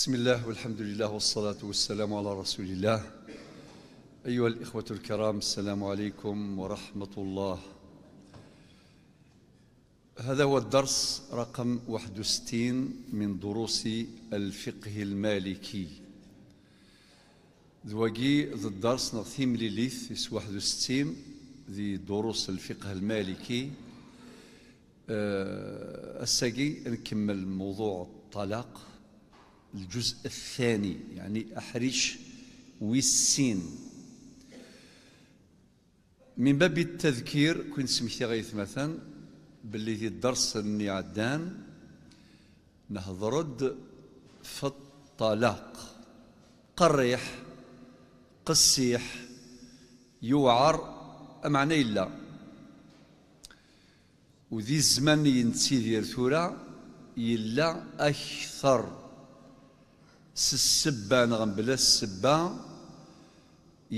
بسم الله والحمد لله والصلاة والسلام على رسول الله أيها الإخوة الكرام السلام عليكم ورحمة الله هذا هو الدرس رقم 61 من دروس الفقه المالكي ذوقي ذا الدرس نغثيم ليليث 61 ذي دروس الفقه المالكي أه الساقي نكمل موضوع الطلاق الجزء الثاني يعني أحريش ويسين من باب التذكير كنت سمحتي غيث مثلا باللي في الدرس اللي عدان نهضرد في الطلاق قريح قسيح يوعر معنى إلا وذي ينتسي ينتسيدير ثورة إلا أكثر سسبا ssebba neɣ mebla ssebba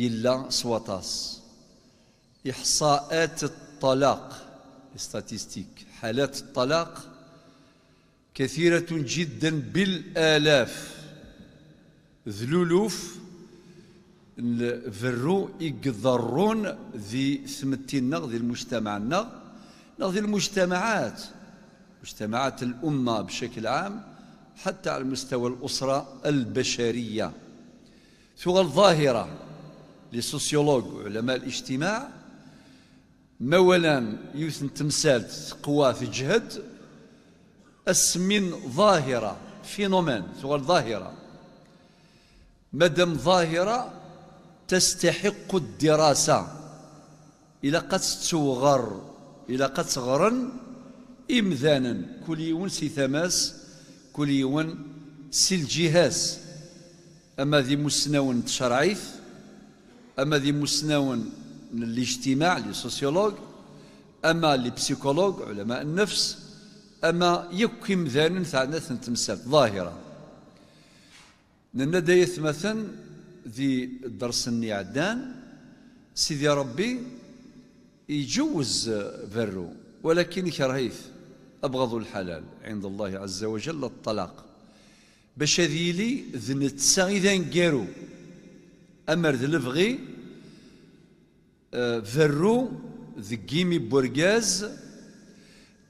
yella إحصاءات الطلاق استاتيستيك حالات الطلاق كثيرة جدا بالآلاف ذلولوف فرو يقضرون ذي ثمتين ذي المجتمعنا ذي المجتمعات مجتمعات الأمة بشكل عام حتى على مستوى الأسرة البشرية ثغل الظاهرة لسوسيولوج وعلماء الاجتماع مولا يوثن تمثال قوى في جهد أسمن ظاهرة فينومين ثغل الظاهرة مدام ظاهرة تستحق الدراسة إلى قد تصغر إلى قد صغرا إمذانا كل يونسي سي ثماس كل يوم سي الجهاز أما ذي مسنون تشرعيث أما ذي مسنون الاجتماع لي أما لي علماء النفس أما يكم ذان ثعنا تمثال ظاهرة لأن دايث مثلا ذي الدرس النعدان عدان سيدي ربي يجوز برو ولكن يكرهيث أبغض الحلال عند الله عز وجل الطلاق باش هذيلي ذنت تسا إذا نقارو أمر ذلفغي فرو آه، ذكيمي بورغاز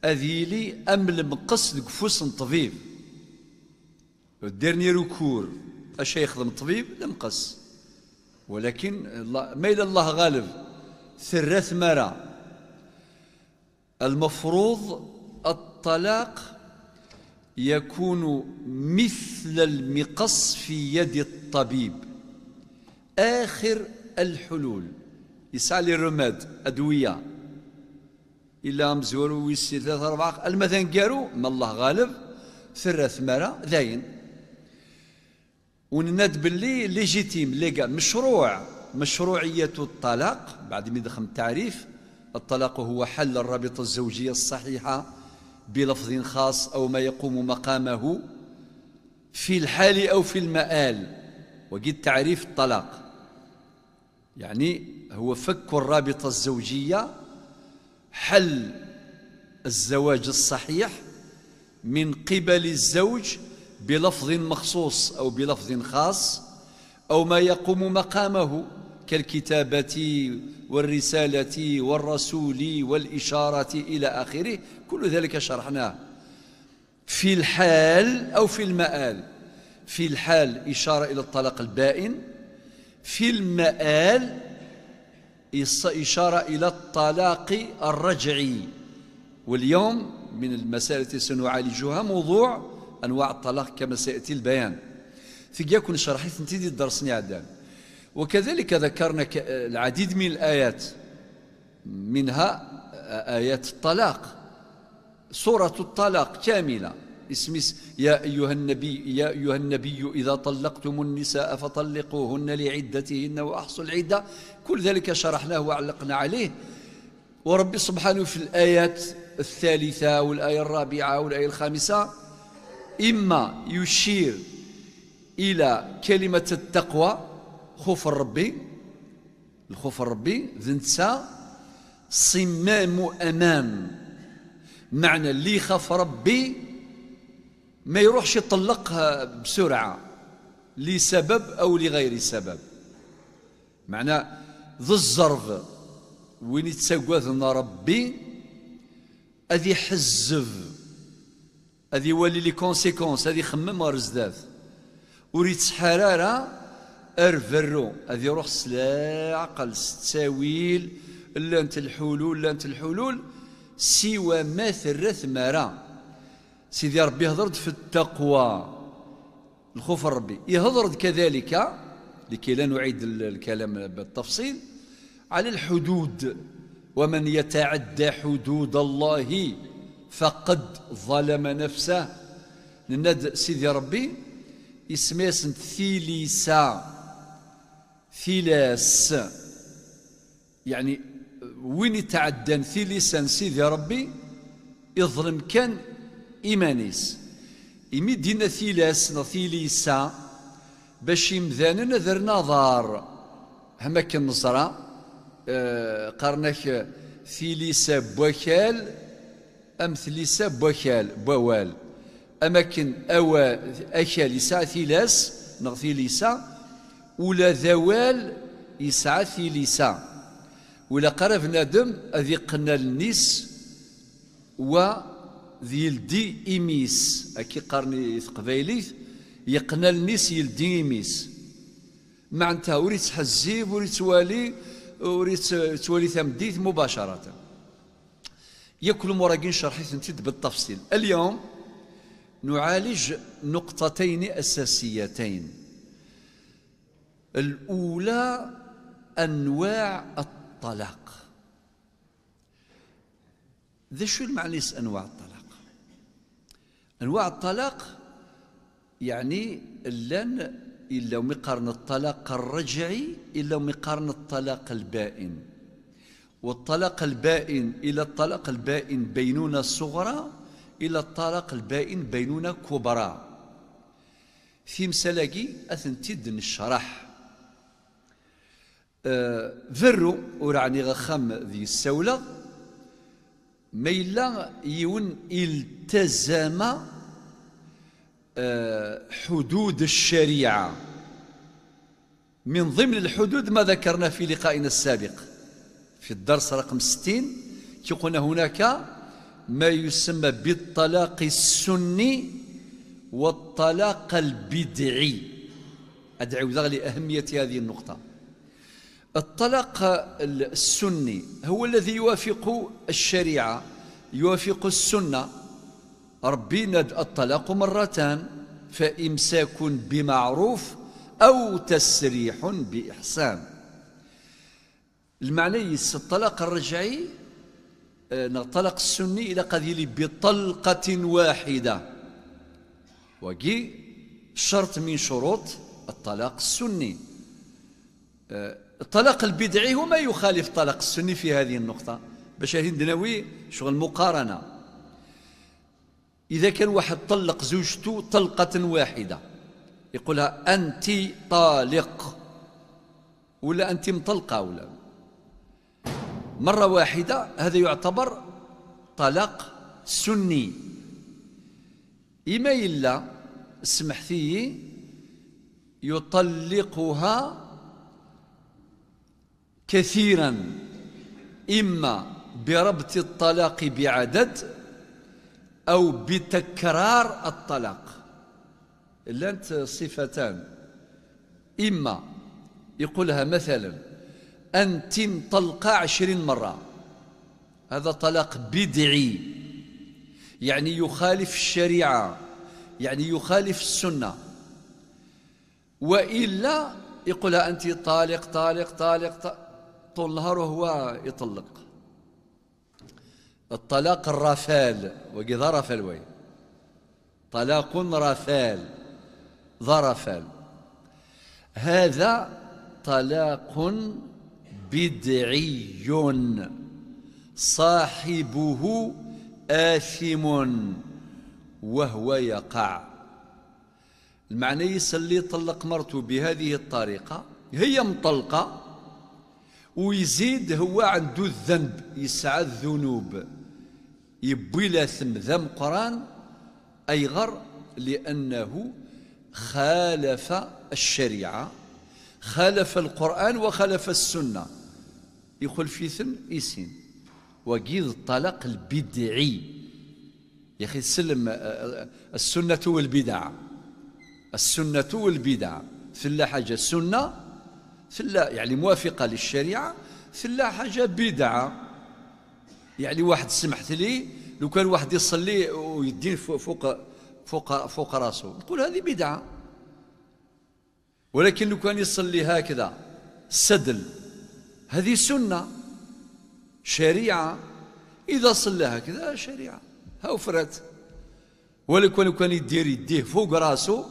أذيلي أم المقص دقفوس طبيب الديرني ركور أش يخدم طبيب المقص ولكن ما إلى الله غالب ثرث مرة المفروض الطلاق يكون مثل المقص في يد الطبيب آخر الحلول يسعى لي الرماد أدوية إلا مزورو ويسي ثلاثة أربعة المثل قالوا ما الله غالب ثرة ثمرة ذاين ونند باللي ليجيتيم ليغا مشروع مشروعية الطلاق بعد ما دخل التعريف الطلاق هو حل الرابطة الزوجية الصحيحة بلفظ خاص أو ما يقوم مقامه في الحال أو في المآل وقد تعريف الطلاق يعني هو فك الرابطة الزوجية حل الزواج الصحيح من قبل الزوج بلفظ مخصوص أو بلفظ خاص أو ما يقوم مقامه كالكتابة والرسالة والرسول والإشارة إلى آخره كل ذلك شرحناه في الحال أو في المآل في الحال إشارة إلى الطلاق البائن في المآل إشارة إلى الطلاق الرجعي واليوم من المسائل التي سنعالجها موضوع أنواع الطلاق كما سيأتي البيان في جاكون شرحي انتدي الدرس عدان وكذلك ذكرنا العديد من الآيات منها آيات الطلاق سورة الطلاق كاملة اسم يا أيها النبي يا أيها النبي إذا طلقتم النساء فطلقوهن لعدتهن وأحصوا العدة كل ذلك شرحناه وعلقنا عليه ورب سبحانه في الآيات الثالثة والآية الرابعة والآية الخامسة إما يشير إلى كلمة التقوى خوف الربي الخوف الربي ذنسى صمام أمام معنى اللي خاف ربي ما يروحش يطلقها بسرعة لسبب أو لغير سبب معنى ذو الزرف وين يتساقوذنا ربي أذي يحزف أذي يولي لي كونسيكونس أذي خمم غير وريت حراره ارفرو هذه روح يروح قال التاويل لانت الحلول لانت الحلول سوى ما ثرث مرا سيدي ربي هضرت في التقوى الخوف ربي يهضرت كذلك لكي لا نعيد الكلام بالتفصيل على الحدود ومن يتعدى حدود الله فقد ظلم نفسه لناد سيدي ربي اسمي اسمه ثيليسا ثلاس يعني وين يتعدى ثلثا سيدي ربي يظلم كان إيمانيس إمي دينا ثلاث ثليسا باش يمدانا نذر نظار هما كان نصرى آه قرنك بوكال أم ثليسا بوكال بوال أماكن أوا أكال يسا ثلاس نغ ثليسا ولا ذوال يسعى في لسا ولا قرف بنادم اذي قنا للنيس و ذي الدي إيميس أكي قرني ثقبايليث يقنا النس يلدي إميس معناتها وريت حزيب وريت والي وريت توالي تمديث مباشرة ياكل مراقين شرحي نتيد بالتفصيل اليوم نعالج نقطتين أساسيتين الأولى أنواع الطلاق ذا شو المعنى أنواع الطلاق أنواع الطلاق يعني لن إلا مقارن الطلاق الرجعي إلا مقارن الطلاق البائن والطلاق البائن إلى الطلاق البائن بينونة صغرى إلى الطلاق البائن بينونة كبرى في مسلاقي أثنتي الشرح فرو ورعني غخام ذي السولة ما إلا يون التزم آه، حدود الشريعة من ضمن الحدود ما ذكرنا في لقائنا السابق في الدرس رقم 60 كي قلنا هناك ما يسمى بالطلاق السني والطلاق البدعي أدعو لأهمية هذه النقطة الطلاق السني هو الذي يوافق الشريعة يوافق السنة ربينا الطلاق مرتان فإمساك بمعروف أو تسريح بإحسان المعنى الطلاق الرجعي الطلاق السني إلى قذيل بطلقة واحدة وقي شرط من شروط الطلاق السني أه، الطلاق البدعي هو ما يخالف الطلاق السني في هذه النقطة باش ندناوي شغل مقارنة إذا كان واحد طلق زوجته طلقة واحدة يقولها أنت طالق ولا أنت مطلقة ولا مرة واحدة هذا يعتبر طلاق سني إما إلا سمحتي يطلقها كثيرا إما بربط الطلاق بعدد أو بتكرار الطلاق لانت صفتان إما يقولها مثلا أنت مطلقة عشرين مرة هذا طلاق بدعي يعني يخالف الشريعة يعني يخالف السنة وإلا يقولها أنت طالق طالق طالق, طالق طول النهار وهو يطلق الطلاق الرفال وقي ظرف الوين طلاق رفال ظرفال هذا طلاق بدعي صاحبه آثم وهو يقع المعنى يسلي طلق مرته بهذه الطريقة هي مطلقة ويزيد هو عنده الذنب يسعى الذنوب يبوي لاثم ذم قران أيغر لأنه خالف الشريعة خالف القرآن وخالف السنة يقول في ثم إيسين وقيد الطلاق البدعي يا أخي سلم السنة والبدعه السنة والبدعه في حاجة سنة ثلا يعني موافقة للشريعة ثلا حاجة بدعة يعني واحد سمحت لي لو كان واحد يصلي ويدين فوق فوق فوق, فوق راسه نقول هذه بدعة ولكن لو كان يصلي هكذا السدل هذه سنة شريعة إذا صلى هكذا شريعة ها وفرت ولكن لو كان يدير يديه فوق راسه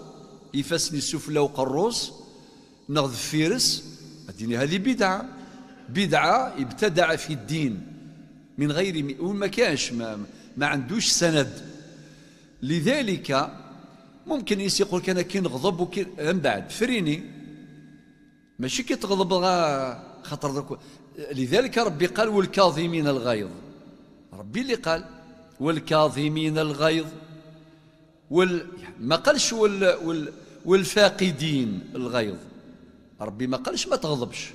يفسني السفلى وقروس نغض فيرس الدين هذه بدعة بدعة ابتدع في الدين من غير ما كانش ما, ما عندوش سند لذلك ممكن انس يقول لك انا كي نغضب وكي من بعد فريني ماشي كي تغضب خاطر لذلك ربي قال والكاظمين الغيظ ربي اللي قال والكاظمين الغيظ وال ما قالش وال... وال... والفاقدين الغيظ ربي ما قالش ما تغضبش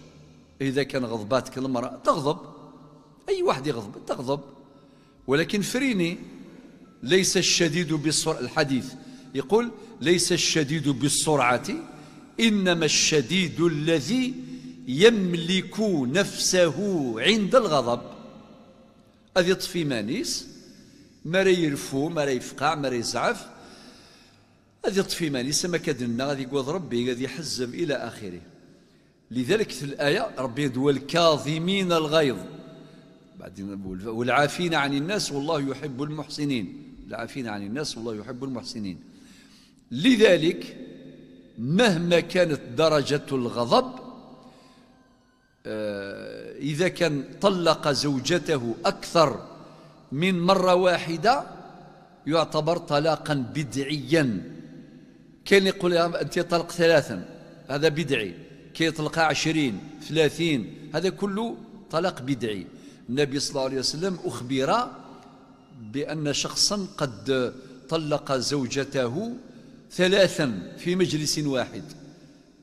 إذا كان غضباتك المرأة تغضب أي واحد يغضب تغضب ولكن فريني ليس الشديد بالسرعة الحديث يقول ليس الشديد بالسرعة إنما الشديد الذي يملك نفسه عند الغضب هذا يطفي مانيس ما يرفو ما يفقع ما يزعف هذا يطفي مانيس ما كدنا غادي يقول ربي غادي يحزم إلى آخره لذلك في الآية ربي يدوى الكاظمين الغيظ بعدين والعافين عن الناس والله يحب المحسنين العافين عن الناس والله يحب المحسنين لذلك مهما كانت درجة الغضب آه، إذا كان طلق زوجته أكثر من مرة واحدة يعتبر طلاقا بدعيا كان يقول أنت طلق ثلاثا هذا بدعي كي يطلقها عشرين ثلاثين هذا كله طلاق بدعي النبي صلى الله عليه وسلم أخبر بأن شخصا قد طلق زوجته ثلاثا في مجلس واحد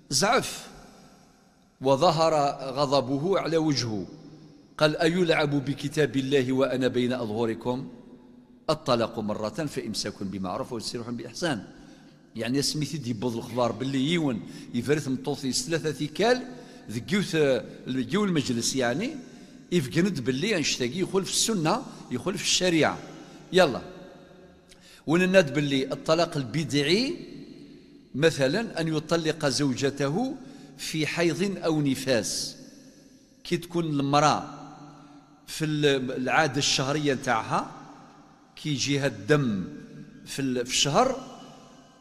زعف وظهر غضبه على وجهه قال أيلعب بكتاب الله وأنا بين أظهركم الطلاق مرة فإمساك بمعروف وتسريح بإحسان يعني اسميتي دي الخضار الخبار باللي يون يفرث مطوطيس ثلاثة ثيكال ذكيوت جو المجلس يعني يفقند باللي انشتاقي يخلف السنة يخلف الشريعة يلا ونناد باللي الطلاق البدعي مثلا أن يطلق زوجته في حيض أو نفاس كي تكون المرأة في العادة الشهرية نتاعها كي يجيها الدم في الشهر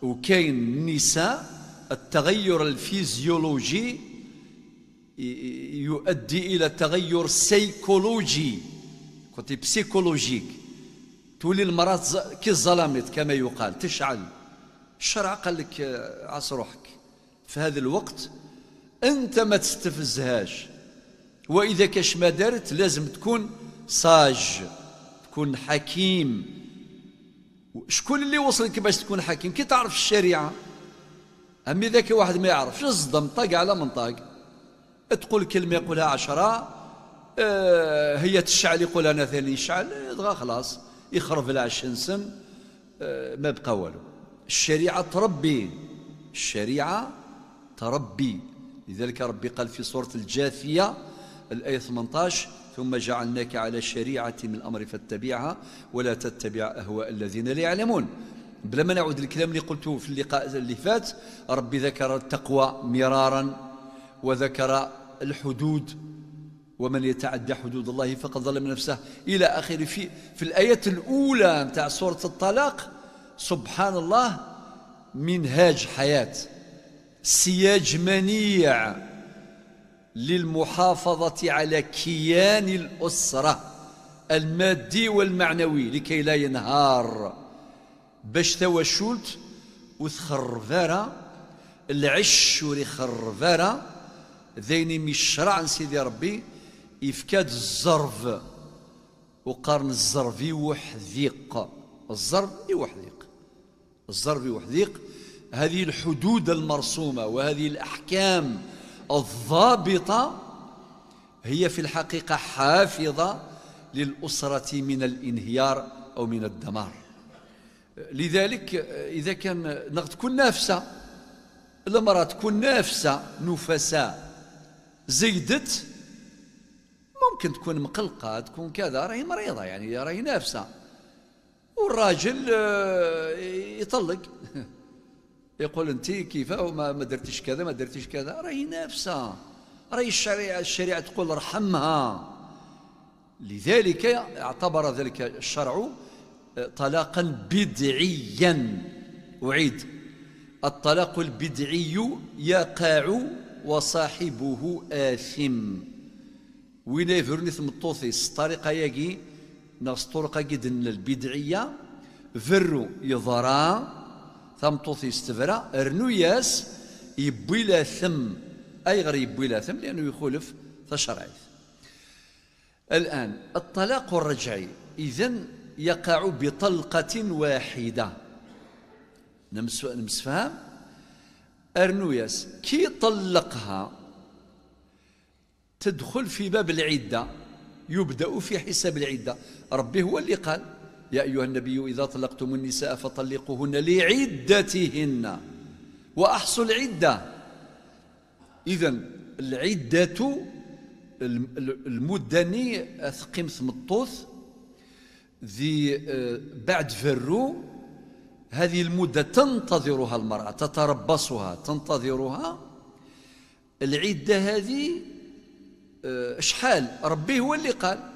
وكاين النساء التغير الفيزيولوجي يؤدي الى تغير سيكولوجي كوتي بسيكولوجيك تولي المراه كي الظلامت كما يقال تشعل الشرع قال لك آه، عص روحك في هذا الوقت انت ما تستفزهاش واذا كاش ما دارت لازم تكون صاج تكون حكيم شكون اللي وصلك باش تكون حكيم كي تعرف الشريعه اما اذا ذاك واحد ما يعرف يصدم طاق على منطاق تقول كلمة يقولها عشرة اه هي تشعل يقول أنا ثاني شعل يضغى خلاص يخرف العشن سن اه ما بقى والو الشريعة تربي الشريعة تربي لذلك ربي قال في سورة الجاثية الآية 18 ثم جعلناك على شريعة من الأمر فاتبعها ولا تتبع أهواء الذين لا يعلمون بلا ما نعود الكلام اللي قلته في اللقاء اللي فات ربي ذكر التقوى مرارا وذكر الحدود ومن يتعدى حدود الله فقد ظلم نفسه إلى آخر في في الآية الأولى نتاع سورة الطلاق سبحان الله منهاج حياة سياج منيع للمحافظة على كيان الأسرة المادي والمعنوي لكي لا ينهار باش توا شولت وثخرفارة العش وريخرفارا ذيني من الشرع ربي إفكاد الزرف وقارن الزرف وحذيق الزرف وحذيق الزرف وحذيق هذه الحدود المرسومة وهذه الأحكام الضابطة هي في الحقيقة حافظة للأسرة من الانهيار أو من الدمار لذلك إذا كان تكون نافسة المرأة تكون نافسة نفساء زيدت ممكن تكون مقلقة تكون كذا راهي مريضة يعني راهي نافسة والراجل آه، يطلق يقول انت كيفاه ما ما درتيش كذا ما درتيش كذا راهي نافسه راهي الشريعه الشريعه تقول ارحمها لذلك اعتبر ذلك الشرع آه، طلاقا بدعيا اعيد الطلاق البدعي يقع وصاحبه آثم وين يفرني ثم الطريقة يجي ناس طرقة جدا البدعية فروا يضرا tameṭṭut-is رنوياس يبوي لا ثم اي غير يبوي لا ثم لأنه يخالف تشرعيت الآن الطلاق الرجعي إذا يقع بطلقة واحدة نمسفهم أرنوياس كي طلقها تدخل في باب العدة يبدأ في حساب العدة ربي هو اللي قال يا أيها النبي إذا طلقتم النساء فطلقوهن لعدتهن وأحصل عدة إذا العدة المدني أثقم ثمطوث ذي آه، بعد فرو هذه المدة تنتظرها المرأة تتربصها تنتظرها العدة هذه آه، شحال ربي هو اللي قال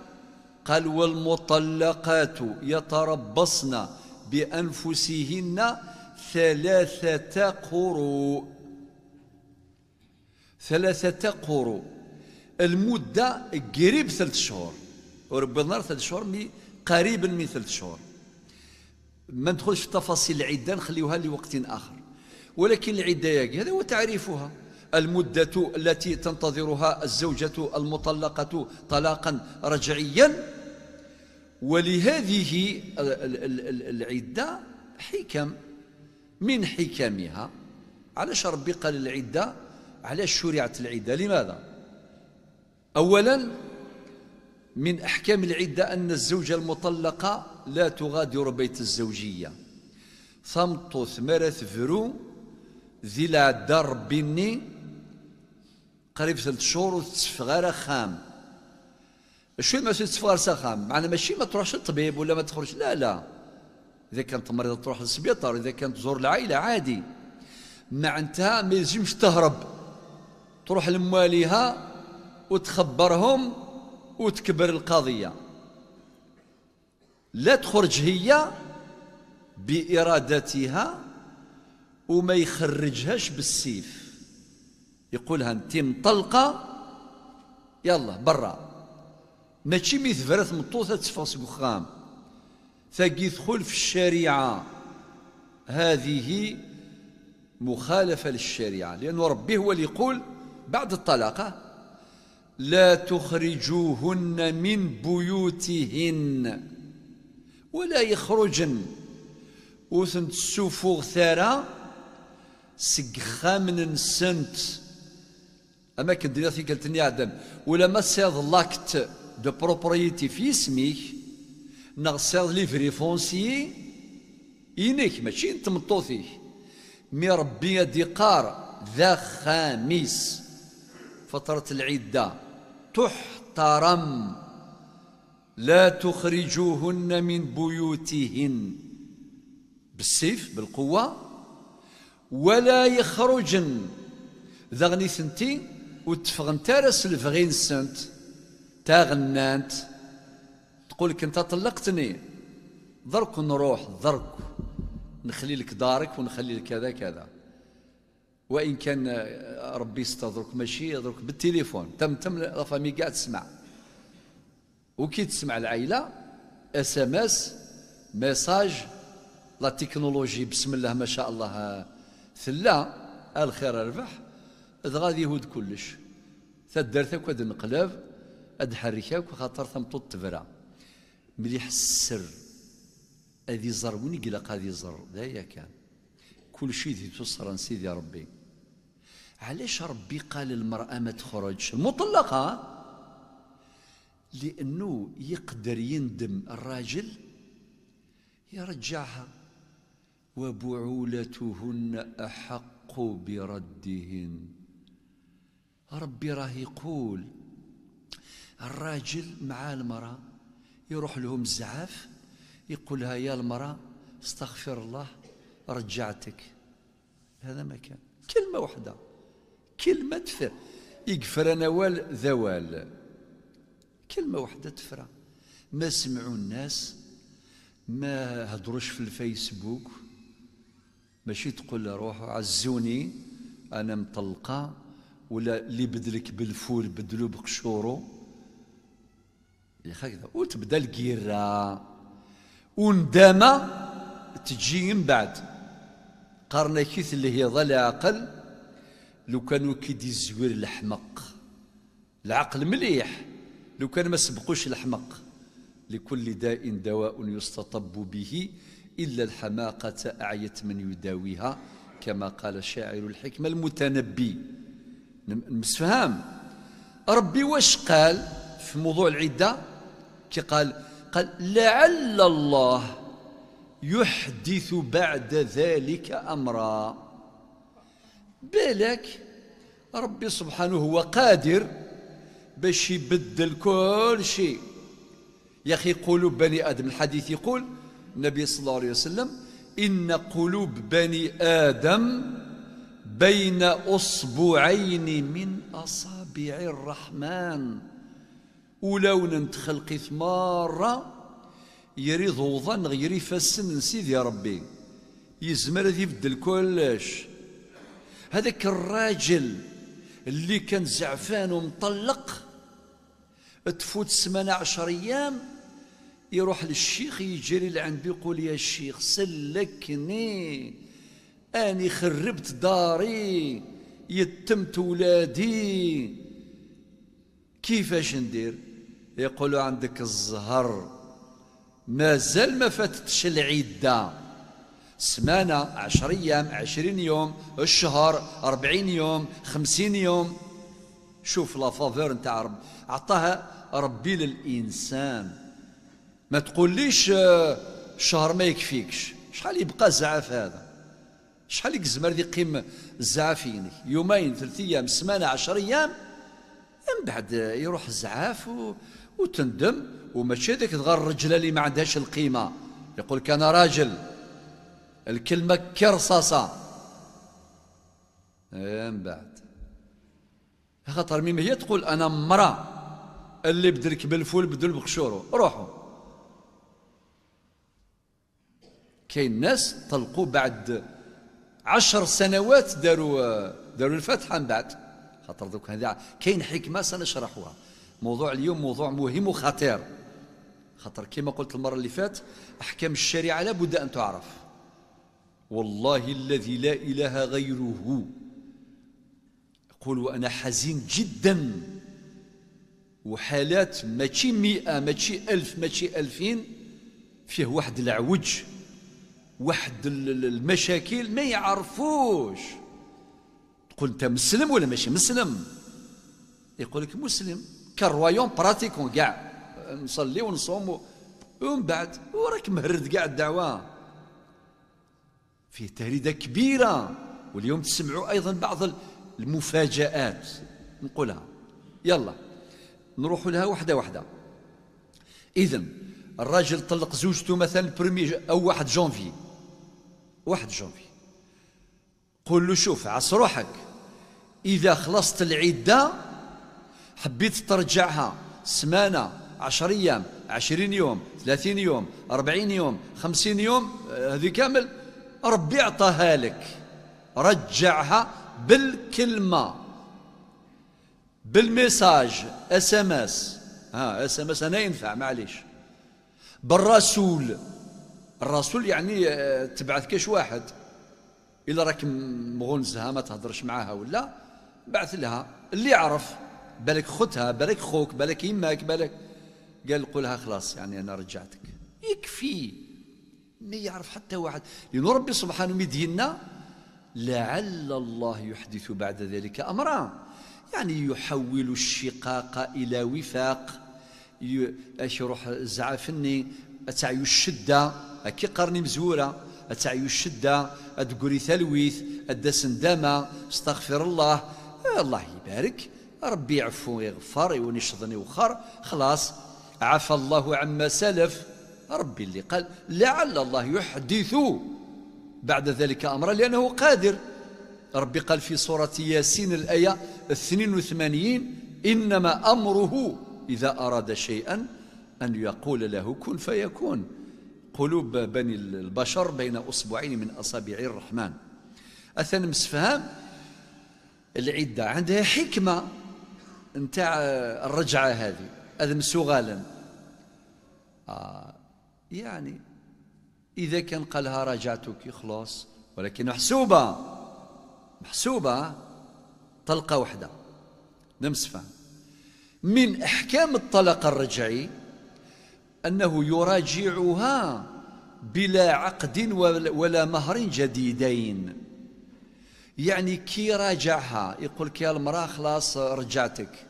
قال والمطلقات يتربصن بأنفسهن ثلاثة قروء ثلاثة قروء المدة قريب ثلاث شهور ورب النار ثلاث شهور مي قريبا من ثلاث شهور ما ندخلش في تفاصيل العدة نخليوها لوقت آخر ولكن العدة هذا هو تعريفها المدة التي تنتظرها الزوجة المطلقة طلاقا رجعيا ولهذه العدة حكم من حكمها علاش ربي قال العدة علاش شرعت العدة لماذا أولا من أحكام العدة أن الزوجة المطلقة لا تغادر بيت الزوجية ثمت ثمرث فرو ذي العدة بني قريب ثلاث شهور وتسفغارة خام شوي ماشي سفار سخام معنا ماشي ما تروحش للطبيب ولا ما تخرج لا لا اذا كانت مريضه تروح للسبيطار اذا كانت تزور العائله عادي معناتها ما يلزمش تهرب تروح لمواليها وتخبرهم وتكبر القضيه لا تخرج هي بارادتها وما يخرجهاش بالسيف يقولها انت مطلقه يلا برا ماشي مي تفرا تmeṭṭut تسفغ سي وخام ثقي يدخل في الشريعة هذه مخالفة للشريعة لانه ربي هو اللي يقول بعد الطلاقة لا تخرجوهن من بيوتهن ولا يخرجن وثنت السفوغ ثارا سقخا سنت نسنت أما كدريا في قلتني عدم ولا ما سيض لاكت de propriété في نغ نغسر ليفري فونسي فونسيي إنك ماشي تمطوثيك مي ربي يدي قار ذا خامس فترة العدة تحترم لا تخرجوهن من بيوتهن بالسيف بالقوة ولا يخرجن ذغني ثنتي وتفغن تارس الفغين سنت تا غنانت تقول لك انت طلقتني ضرك نروح ضرك نخلي لك دارك ونخلي لك كذا كذا وان كان ربي يستر درك ماشي درك بالتليفون تم تم لافامي كاع تسمع وكي تسمع العائله اس ام اس ميساج لا تكنولوجي بسم الله ما شاء الله ثلا الخير ربح غادي يهود كلش تدرت هكا نقلب أدحركك وخاطر ثم تبرع مليح السر أذي زر وين يقلق أذي زر دايا كان كل شيء ذي تسرا سيدي ربي علاش ربي قال المرأة ما تخرجش مطلقة لأنه يقدر يندم الراجل يرجعها وبعولتهن أحق بردهن ربي راه يقول الراجل مع المرأة يروح لهم الزعاف يقول لها يا المرأة استغفر الله رجعتك هذا ما كان كلمة واحدة كلمة تفر يقفر نوال ذوال كلمة واحدة تفرى ما سمعوا الناس ما هدروش في الفيسبوك ماشي تقول روح عزوني أنا مطلقة ولا اللي بدلك بالفول بدلو بقشورو هكذا وتبدا الكيره وندامه تجي من بعد قرنا كيث اللي هي ظل عقل لو كانوا كيدي الزوير الحمق العقل مليح لو كان ما سبقوش الحمق لكل داء دواء يستطب به إلا الحماقة أعيت من يداويها كما قال شاعر الحكمة المتنبي نمسفهام ربي واش قال في موضوع العدة قال قال لعل الله يحدث بعد ذلك أمرا بالك ربي سبحانه هو قادر باش يبدل كل شيء يا أخي قلوب بني آدم الحديث يقول النبي صلى الله عليه وسلم إن قلوب بني آدم بين أصبعين من أصابع الرحمن ولو تخلقي ثمارة يري ضوضا غير فاسن سيدي ربي يزمر يبدل كلش هذاك الراجل اللي كان زعفان ومطلق تفوت سمانة عشر أيام يروح للشيخ يجري لعند يقول يا شيخ سلكني أني خربت داري يتمت ولادي كيفاش ندير يقولوا عندك الزهر مازال ما فاتتش العدة سمانة عشر أيام عشرين يوم الشهر أربعين يوم خمسين يوم شوف لا فافور نتاع رب عطاها ربي للإنسان ما تقوليش الشهر آه، ما يكفيكش شحال يبقى زعاف هذا شحال يقزمر ذي قيم الزعافين يومين ثلاث أيام سمانة عشر أيام من بعد يروح الزعاف وتندم وماشي ذيك تغار الرجلة اللي ما عندهاش القيمة يقول لك أنا راجل الكلمة كرصاصة إيه، من بعد خاطر ميم هي تقول أنا مرا اللي بدلك بالفول بدل بقشورو روحوا كاين ناس طلقوا بعد عشر سنوات داروا داروا الفتحة من بعد خاطر دوك هذا كاين حكمة سنشرحوها موضوع اليوم موضوع مهم وخطير خطر كما قلت المرة اللي فات أحكام الشريعة لابد أن تعرف والله الذي لا إله غيره يقول وأنا حزين جدا وحالات ماشي مئة ماشي ألف ماشي ألفين فيه واحد العوج واحد المشاكل ما يعرفوش تقول أنت مسلم ولا ماشي مسلم يقول لك مسلم كالروايون براتيكون كاع نصلي ونصوم ومن بعد وراك مهرد كاع الدعوه فيه تهريده كبيره واليوم تسمعوا ايضا بعض المفاجات نقولها يلا نروح لها واحده واحده اذا الراجل طلق زوجته مثلا برومي او واحد جونفي واحد جونفي قول له شوف عص روحك اذا خلصت العده حبيت ترجعها سمانة عشر أيام عشرين يوم ثلاثين يوم أربعين يوم خمسين يوم آه، هذه كامل ربي أعطاها لك رجعها بالكلمة بالميساج اس ام اس ها اس ام اس انا ينفع معليش بالرسول الرسول يعني آه، تبعث كاش واحد الا راك مغنزها ما تهضرش معاها ولا بعث لها اللي يعرف بالك خدها بالك خوك بالك يمك بالك قال قولها خلاص يعني أنا رجعتك يكفي ما يعرف حتى واحد لأن ربي سبحانه مدينا لعل الله يحدث بعد ذلك أمرا يعني يحول الشقاق إلى وفاق اش يروح زعفني اتعيو الشده هكي قرني مزوره اتعيو الشده تقولي ثلويث اداس ندامه استغفر الله الله يبارك ربي يعفو ويغفر ونشضني وخر خلاص عفى الله عما سلف ربي اللي قال لعل الله يحدث بعد ذلك أمرا لأنه قادر ربي قال في سورة ياسين الآية 82 إنما أمره إذا أراد شيئا أن يقول له كن فيكون قلوب بني البشر بين أصبعين من أصابع الرحمن أثنى مسفهام العدة عندها حكمة نتاع الرجعة هذه اذن سغالا آه يعني إذا كان قالها رجعتك خلاص ولكن محسوبة محسوبة طلقة واحدة نمسفة من أحكام الطلاق الرجعي أنه يراجعها بلا عقد ولا مهر جديدين يعني كي راجعها يقول لك يا المراه خلاص رجعتك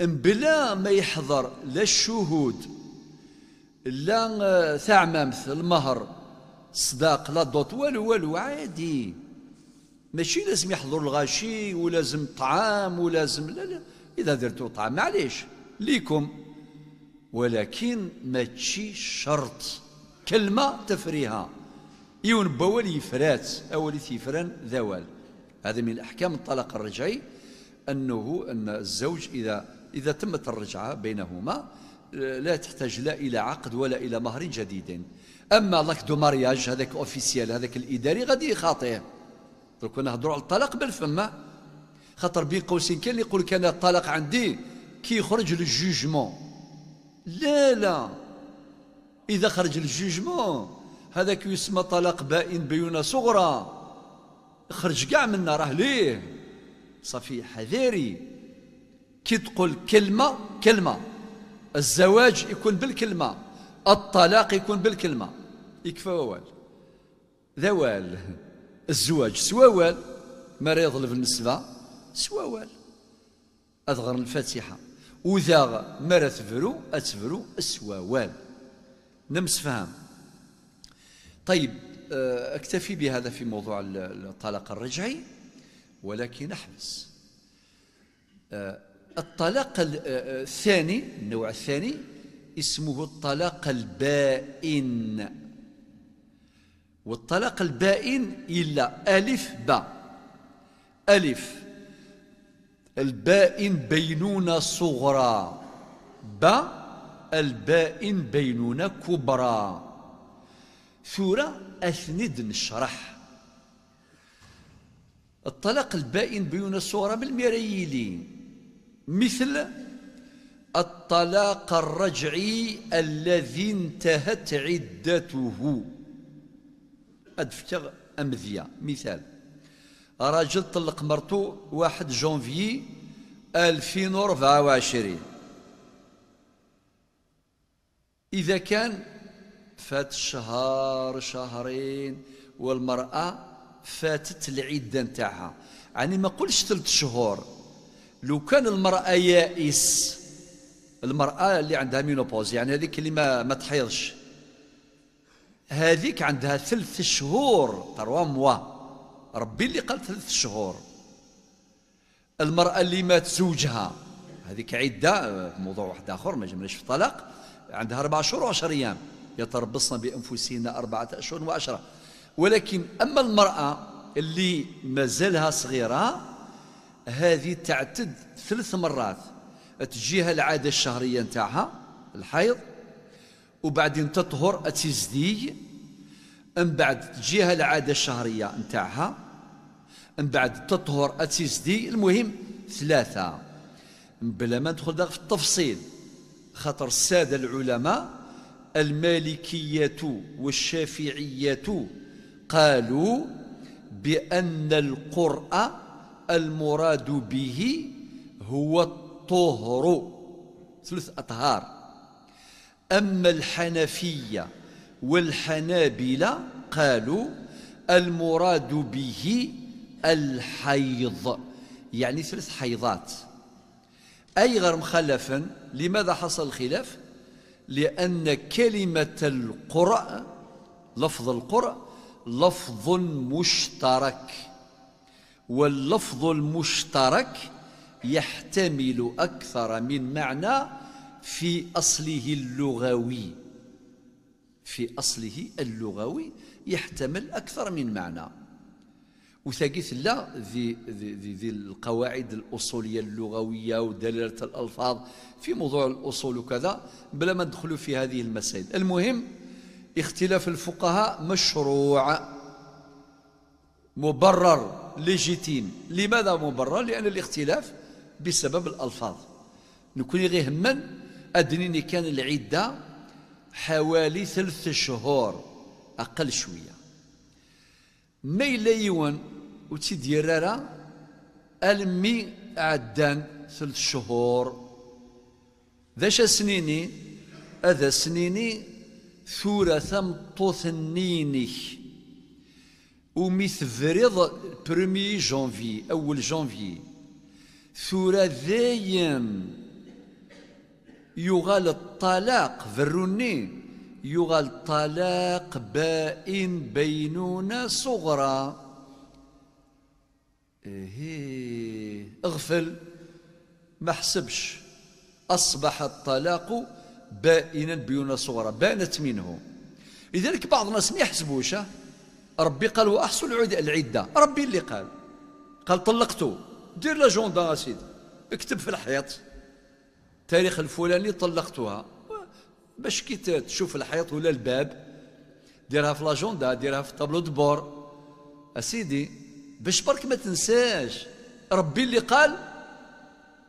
بلا ما يحضر لا الشهود لا آه، ثعمامث المهر صداق لا دوت والو والو عادي ماشي لازم يحضر الغاشي ولازم طعام ولازم لا لا اذا درتو طعام معليش ليكم ولكن ماشي شرط كلمه تفريها يون بوالي يفرات اول يفران ذوال هذا من احكام الطلاق الرجعي انه ان الزوج اذا إذا تمت الرجعة بينهما لا تحتاج لا إلى عقد ولا إلى مهر جديد أما لاك دو مارياج هذاك أوفيسيال هذاك الإداري غادي يخاطيه درك نهضروا على الطلاق بالفم خاطر بين قوسين كان اللي يقول لك أنا الطلاق عندي كي يخرج للجوجمون لا لا إذا خرج للجوجمون هذاك يسمى طلاق بائن بيونة صغرى خرج كاع منا راه ليه صافي حذاري كي تقول كلمة كلمة الزواج يكون بالكلمة الطلاق يكون بالكلمة يكفى ووال ذوال الزواج سوى وال ما يظلم النسبة سوى وال أذغر الفاتحة وذا مرة تفرو أتفرو وال نمس فهم طيب آه، أكتفي بهذا في موضوع الطلاق الرجعي ولكن أحبس آه، الطلاق آه، آه، الثاني النوع الثاني اسمه الطلاق البائن والطلاق البائن إلا ألف باء ألف البائن بينون صغرى باء البائن بينون كبرى ثورة أثند نشرح الطلاق البائن بينونة صغرى بالمرايلين مثل الطلاق الرجعي الذي انتهت عدته أدفتغ أمذية مثال راجل طلق مرتو واحد جونفي 2024 إذا كان فات شهر شهرين والمرأة فاتت العدة نتاعها يعني ما قلتش ثلاث شهور لو كان المرأة يائس المرأة اللي عندها مينوبوز يعني هذيك اللي ما, ما تحيضش هذيك عندها ثلث شهور تروا موا ربي اللي قال ثلث شهور المرأة اللي مات زوجها هذيك عدة موضوع واحد آخر ما جبناش في الطلاق عندها أربع شهور وعشر أيام يتربصن بأنفسهن أربعة أشهر وعشرة ولكن أما المرأة اللي مازالها صغيرة هذه تعتد ثلاث مرات تجيها العاده الشهريه نتاعها الحيض وبعدين تطهر تزدي من بعد تجيها العاده الشهريه نتاعها من بعد تطهر تزدي المهم ثلاثه بلا ما ندخل في التفصيل خطر الساده العلماء المالكيه والشافعيه قالوا بان القرآن المراد به هو الطهر ثلث أطهار أما الحنفية والحنابلة قالوا المراد به الحيض يعني ثلث حيضات أي غير مخلفا لماذا حصل الخلاف لأن كلمة القرأ لفظ القرأ لفظ مشترك واللفظ المشترك يحتمل أكثر من معنى في أصله اللغوي في أصله اللغوي يحتمل أكثر من معنى وثقيث لا ذي, ذي, ذي, ذي القواعد الأصولية اللغوية ودلالة الألفاظ في موضوع الأصول وكذا بلا ما ندخلوا في هذه المسائل المهم اختلاف الفقهاء مشروع مبرر ليجيتيم لماذا مبرر لأن الاختلاف بسبب الألفاظ نكون غير همن أدنيني كان العدة حوالي ثلث شهور أقل شوية ما إلا يوان وتديرارا المي عدان ثلث شهور ذاش سنيني هذا سنيني ثورة ثمطوثنيني ومي تفرض برومي جونفي أول جونفي ثورا دايم يغال الطلاق فروني يغال الطلاق بائن بينون صغرى إيه اغفل ما حسبش أصبح الطلاق بائنا بيونة صغرى بانت منه لذلك بعض الناس ما يحسبوش ربي قال واحصل العده ربي اللي قال قال طلقته دير لا جوندا اسيدي اكتب في الحيط تاريخ الفلاني طلقتها باش كي تشوف الحيط ولا الباب ديرها في لاجوندا ديرها في طابلو دبور اسيدي باش برك ما تنساش ربي اللي قال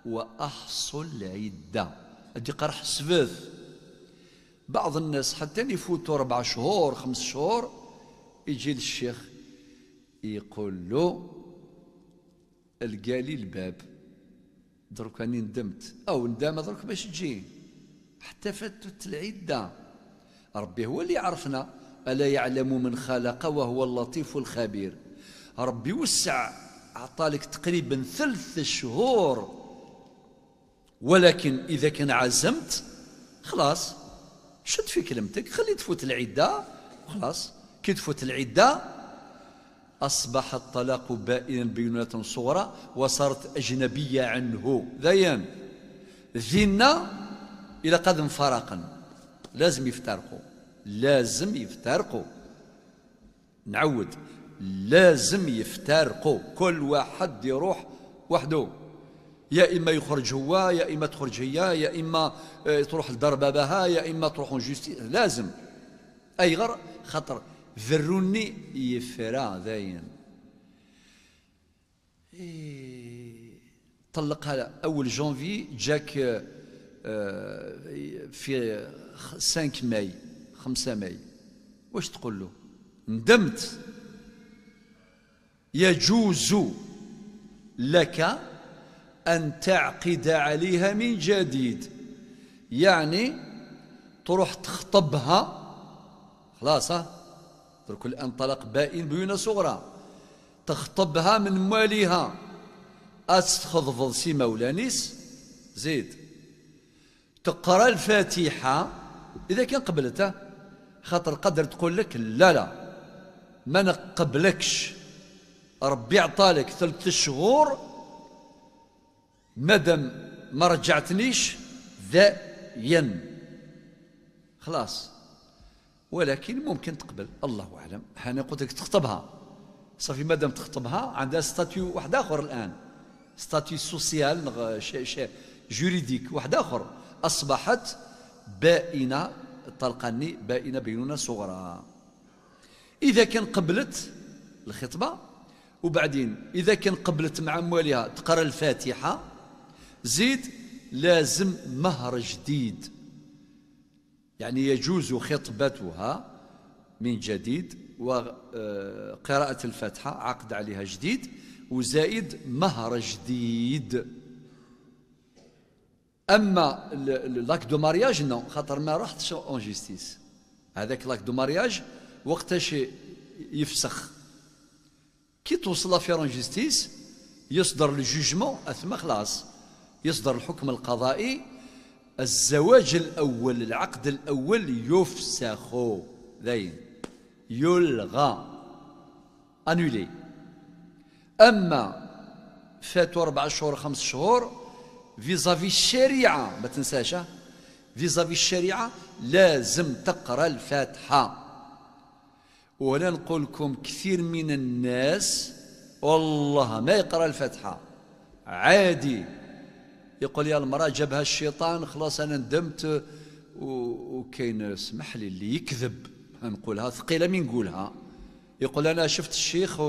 واحصل العده هادي قرح السبث بعض الناس حتى يفوتوا اربع شهور خمس شهور يجي للشيخ يقول له القالي الباب درك راني ندمت او ندام درك باش تجي حتى فاتت العده ربي هو اللي عرفنا الا يعلم من خلق وهو اللطيف الخبير ربي وسع عطالك تقريبا ثلث شهور ولكن اذا كان عزمت خلاص شد في كلمتك خلي تفوت العده وخلاص كدفة العدة أصبح الطلاق بائنا بينونة صغرى وصارت أجنبية عنه ذيان ذينا إلى قد انفرقا لازم يفترقوا لازم يفترقوا نعود لازم يفترقوا كل واحد يروح وحده يا اما يخرج هو يا اما تخرج هي يا اما آه، تروح لدار باباها يا اما تروح جوستي لازم اي غر خطر Verruni يفرا dayen طلقها اول جانفي جاك آه، في 5 ماي 5 ماي واش تقول له ندمت يجوز لك أن تعقد عليها من جديد يعني تروح تخطبها خلاص درك الآن طلق بائن بيونا صغرى تخطبها من مالها أتخضفض سي مولانيس زيد تقرا الفاتحة إذا كان قبلته خاطر قدر تقول لك لا لا ما نقبلكش ربي عطالك ثلاث شهور مادام ما رجعتنيش ذا ين خلاص ولكن ممكن تقبل الله اعلم انا قلت لك تخطبها صافي مادام تخطبها عندها ستاتيو واحد اخر الان ستاتيو سوسيال جوريديك واحد اخر اصبحت بائنه طلقني بائنه بيننا صغرى اذا كان قبلت الخطبه وبعدين اذا كان قبلت مع مواليها تقرا الفاتحه زيد لازم مهر جديد يعني يجوز خطبتها من جديد وقراءة آه، الفاتحة عقد عليها جديد وزائد مهر جديد اما لاك دو مارياج نو خاطر ما رحتش اون جيستيس هذاك لاك دو مارياج وقتاش يفسخ كي توصل لافير اون جيستيس يصدر الجوجمون اثما خلاص يصدر الحكم القضائي الزواج الأول العقد الأول يفسخ ذين يلغى أنولي أما فاتوا أربع شهور خمس شهور فيزافي الشريعة ما تنساش فيزافي الشريعة لازم تقرأ الفاتحة ولا نقول لكم كثير من الناس والله ما يقرأ الفاتحة عادي يقول يا المرأة جابها الشيطان خلاص أنا ندمت وكاين اسمح لي اللي يكذب نقولها ثقيلة من نقولها يقول أنا شفت الشيخ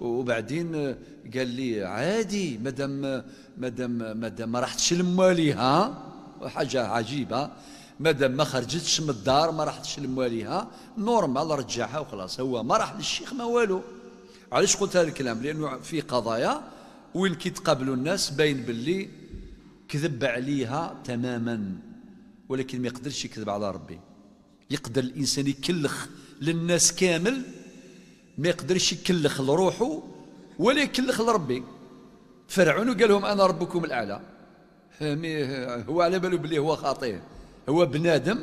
وبعدين قال لي عادي مادام مادام مادام ما رحتش لمواليها حاجة عجيبة مادام ما خرجتش من الدار ما راحتش لمواليها نورمال رجعها وخلاص هو ما راح للشيخ ما والو علاش قلت هذا الكلام لانه في قضايا وين كيتقابلوا الناس باين باللي كذب عليها تماما ولكن ما يقدرش يكذب على ربي يقدر الانسان يكلخ للناس كامل ما يقدرش يكلخ لروحه ولا يكلخ لربي فرعون وقال لهم انا ربكم الاعلى هو على باله بلي هو خاطئ هو بنادم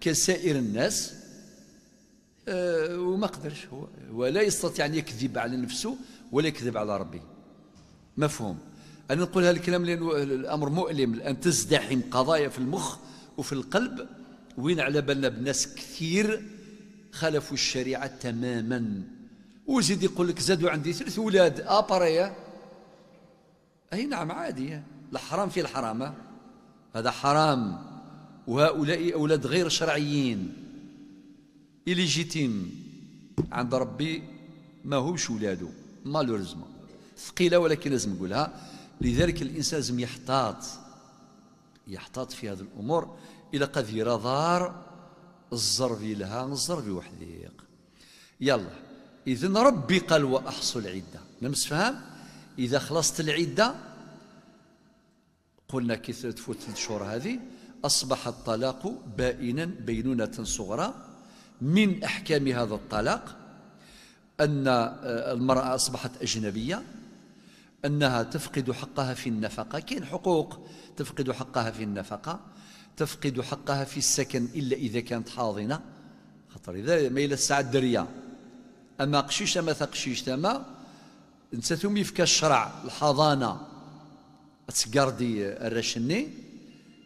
كسائر الناس آه، وما قدرش هو, ولا يستطيع ان يكذب على نفسه ولا يكذب على ربي مفهوم أنا نقول هالكلام لأنه الأمر مؤلم الآن تزدحم قضايا في المخ وفي القلب وين على بالنا بناس كثير خالفوا الشريعة تماما وزيد يقول لك زادوا عندي ثلاث أولاد أبريا آه أي نعم عادي الحرام في الحرام هذا حرام وهؤلاء أولاد غير شرعيين إليجيتيم عند ربي ما هوش أولاده مالورزمون ثقيله ولكن لازم نقولها لذلك الإنسان لازم يحتاط يحتاط في هذه الأمور إلى قذيرة ضار الزربي لها الزربي وحديق يلا اذا ربي قال واحصل العدة فهم إذا خلصت العدة قلنا كي تفوت ثلاث شهور هذه أصبح الطلاق بائنا بينونة صغرى من أحكام هذا الطلاق أن آه، المرأة أصبحت أجنبية أنها تفقد حقها في النفقة كاين حقوق تفقد حقها في النفقة تفقد حقها في السكن إلا إذا كانت حاضنة خطر إذا ما الى الساعة الدرية أما ما أما ما انت ثم يفك الشرع الحضانة تسقردي الرشني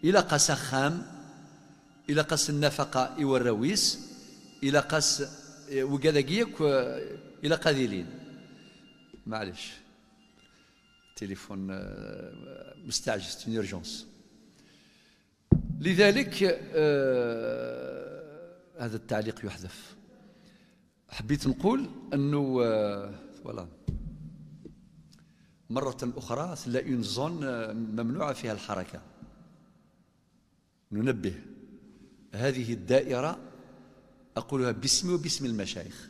إلى قاس خام إلى قاس النفقة الرويس إلى قاس وكذا كيك إلى قذيلين معلش تليفون مستعجل سون اورجونس لذلك آه، هذا التعليق يحذف حبيت نقول انه آه، فوالا مرة أخرى لا اون زون آه، ممنوعة فيها الحركة ننبه هذه الدائرة أقولها باسمي وباسم المشايخ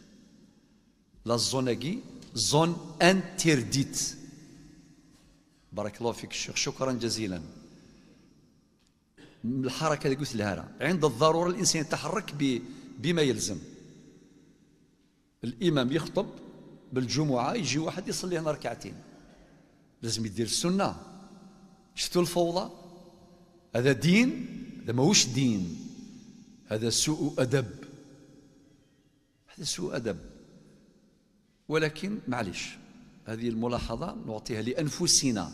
لا زوناكي زون انترديت بارك الله فيك الشيخ شكرا جزيلا الحركة اللي قلت لها أنا عند الضرورة الإنسان يتحرك بما يلزم الإمام يخطب بالجمعة يجي واحد يصلي هنا ركعتين لازم يدير السنة شفتوا الفوضى هذا دين هذا ماهوش دين هذا سوء أدب هذا سوء أدب ولكن معلش هذه الملاحظة نعطيها لأنفسنا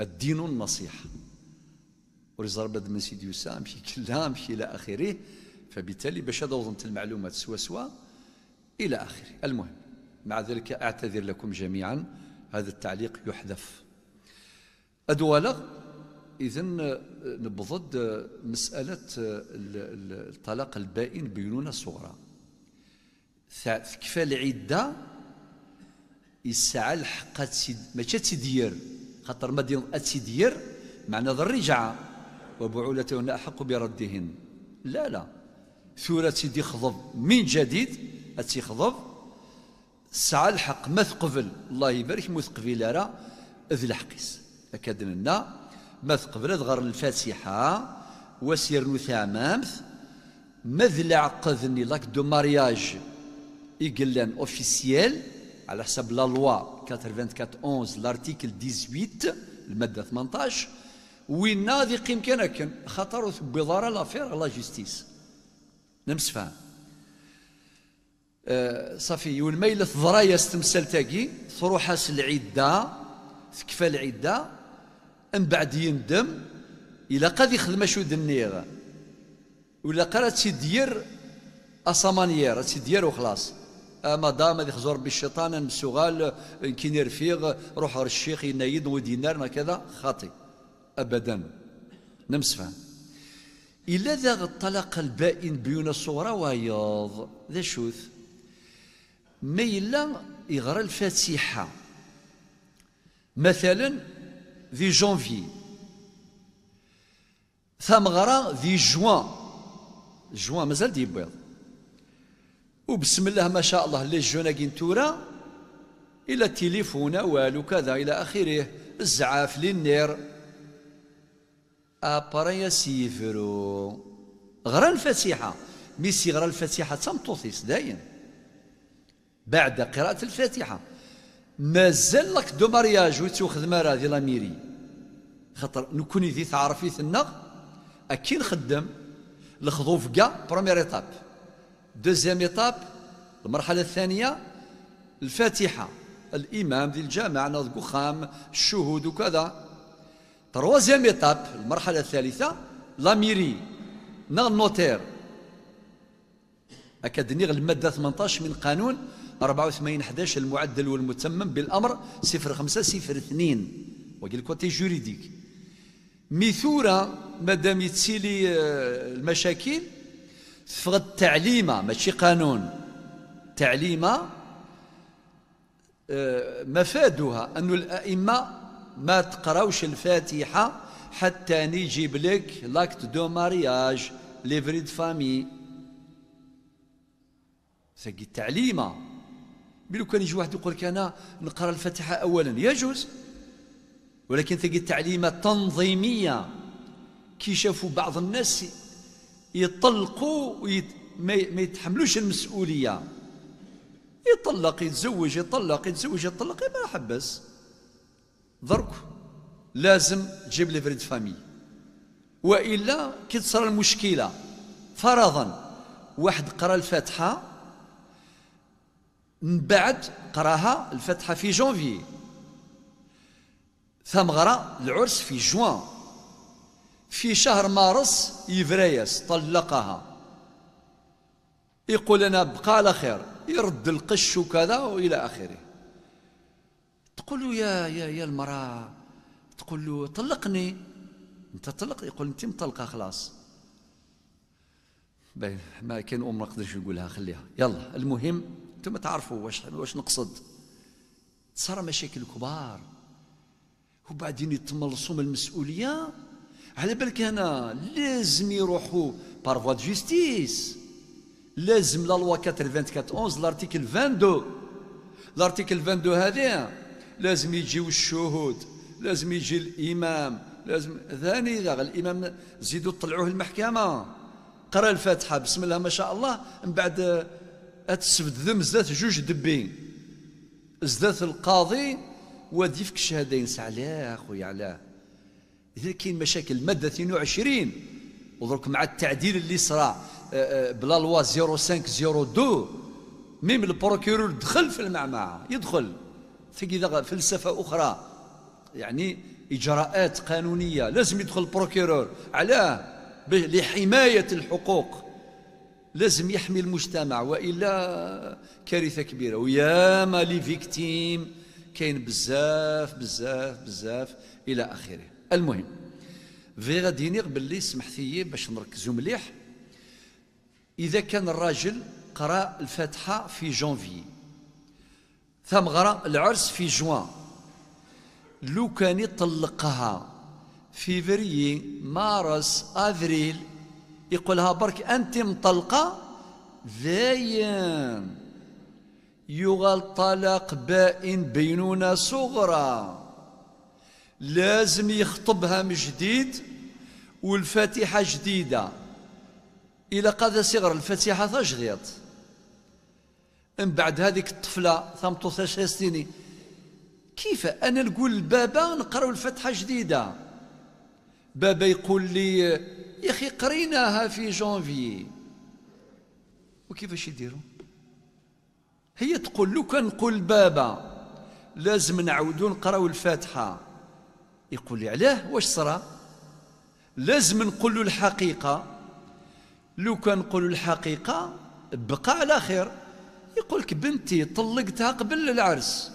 الدين النصيحة ورزار بلاد من سيدي يوسا أمشي كلا مشي إلى آخره فبالتالي باش دوضنت المعلومات سوا سوا إلى آخره المهم مع ذلك أعتذر لكم جميعا هذا التعليق يحذف أدوالا إذا نبضد مسألة الطلاق البائن بينونة صغرى كفى العدة يسعى الحق ماشي تسدير خاطر ما دير أتدير معنى ذا الرجعة وبعولتهن أحق بردهن لا لا ثورة سيدي خضب من جديد اتسي خضب سعى الحق ما ثقفل الله يبارك مثقبل راه ذي الحقيس اكدنا ما ثقفل غير الفاتحة وسير نثامامث مذلع قذني لك دو مارياج إقلان أوفيسيال على حسب لا لوا 94/11 لارتيكل 18 الماده 18 وين ناضي قيم كان اكن خطر بضاره لافير لا جيستيس نمس أه صافي والميلة ضرايا تاكي تاقي حاس العدة ثكفى العدة من بعد يندم إلا قد يخدم شو دنيغ ولا قرات سيدير أصمانيير سيدير وخلاص اما دام اللي خزور بالشيطان مسوغال كي نرفيغ روح الشيخ ينايد ودينار كذا خاطي ابدا نمسفه إلا ذا الطلاق البائن بين الصغرى وياض ذا شوث ما إلا يغرى الفاتحة مثلا في جونفي ثم غرى في جوان جوان مازال ديبيض وبسم الله ما شاء الله لي جونا تورا الى التليفون والو كذا الى اخره الزعاف للنير ابريا سيفرو غرا الفاتحه ميسي غرا الفاتحه تمطوطيس داين بعد قراءه الفاتحه مازال لك دو مارياج خدمه راه دي لاميري خاطر نكوني ذي تعرفي ثنا اكين خدم الخضوف كاع بروميير ايتاب دوزيام ايطاب المرحله الثانيه الفاتحه الامام ديال الجامع نضقو خام الشهود وكذا تروازيام ايطاب المرحله الثالثه لاميري نا النوتير غير الماده 18 من قانون 84 11 المعدل والمتمم بالامر 05 02 وقال كوتي جوريديك ميثوره مادام يتسيلي آه، المشاكل صفغة تعليمة ماشي قانون تعليمة آه، مفادها أن الأئمة ما تقراوش الفاتحة حتى نجيب لك لاكت دو مارياج ليفري دو فامي ساقي التعليمة بلو كان يجي واحد يقول لك أنا نقرأ الفاتحة أولا يجوز ولكن تلقى التعليمة تنظيمية كي شافوا بعض الناس يطلقوا ويت... ما يتحملوش المسؤولية يطلق يتزوج يطلق يتزوج يطلق ما حبس درك لازم تجيب لي فريد فامي والا كي تصرى المشكله فرضا واحد قرا الفاتحه من بعد قراها الفاتحه في جونفي غرا العرس في جوان في شهر مارس يفرياس طلقها يقول أنا بقى على خير يرد القش وكذا وإلى آخره تقول له يا يا يا المرأة تقول له طلقني أنت طلق يقول أنت مطلقة خلاص ما كان أم ما نقدرش نقولها خليها يلا المهم أنتم تعرفوا واش واش نقصد صار مشاكل كبار وبعدين يتملصوا من المسؤوليه على بالك انا لازم يروحوا بار فوا دو جوستيس لازم لا لوا 9411 لارتيكل 22 لارتيكل 22 هذه لازم يجيو الشهود لازم يجي الامام لازم ثاني اذا الامام زيدوا طلعوه المحكمه قرا الفاتحه بسم الله ما شاء الله من بعد اتسفد ذم زدات جوج دبين زدات القاضي وديفك الشهادين علاه خويا علاه إذا كاين مشاكل مادة 22 ودرك مع التعديل اللي صرا آه، آه، بلا لوا 0502 ميم البروكيرور دخل في المعمعة يدخل في فلسفة أخرى يعني إجراءات قانونية لازم يدخل البروكيرور علاه لحماية الحقوق لازم يحمي المجتمع وإلا كارثة كبيرة وياما لي فيكتيم كاين بزاف بزاف بزاف إلى آخره المهم في غادي نيغ باللي سمحتي باش نركزوا مليح اذا كان الراجل قرا الفاتحه في جونفي ثم غرا العرس في جوان لو كان يطلقها في فري مارس افريل يقولها برك انت مطلقه زين يغال طلاق بائن بينونه صغرى لازم يخطبها من جديد والفاتحة جديدة إلى قاد صغر الفاتحة تجديد من بعد هذيك الطفلة ثمتو ثلاث سنين كيف أنا نقول لبابا نقرأ الفاتحة جديدة بابا يقول لي يا أخي قريناها في جونفي وكيفاش يديروا هي تقول لو كان نقول بابا لازم نعاودو نقراو الفاتحه يقول لي علاه واش صرا لازم نقول له الحقيقة لو كان نقول الحقيقة بقى على خير يقول لك بنتي طلقتها قبل العرس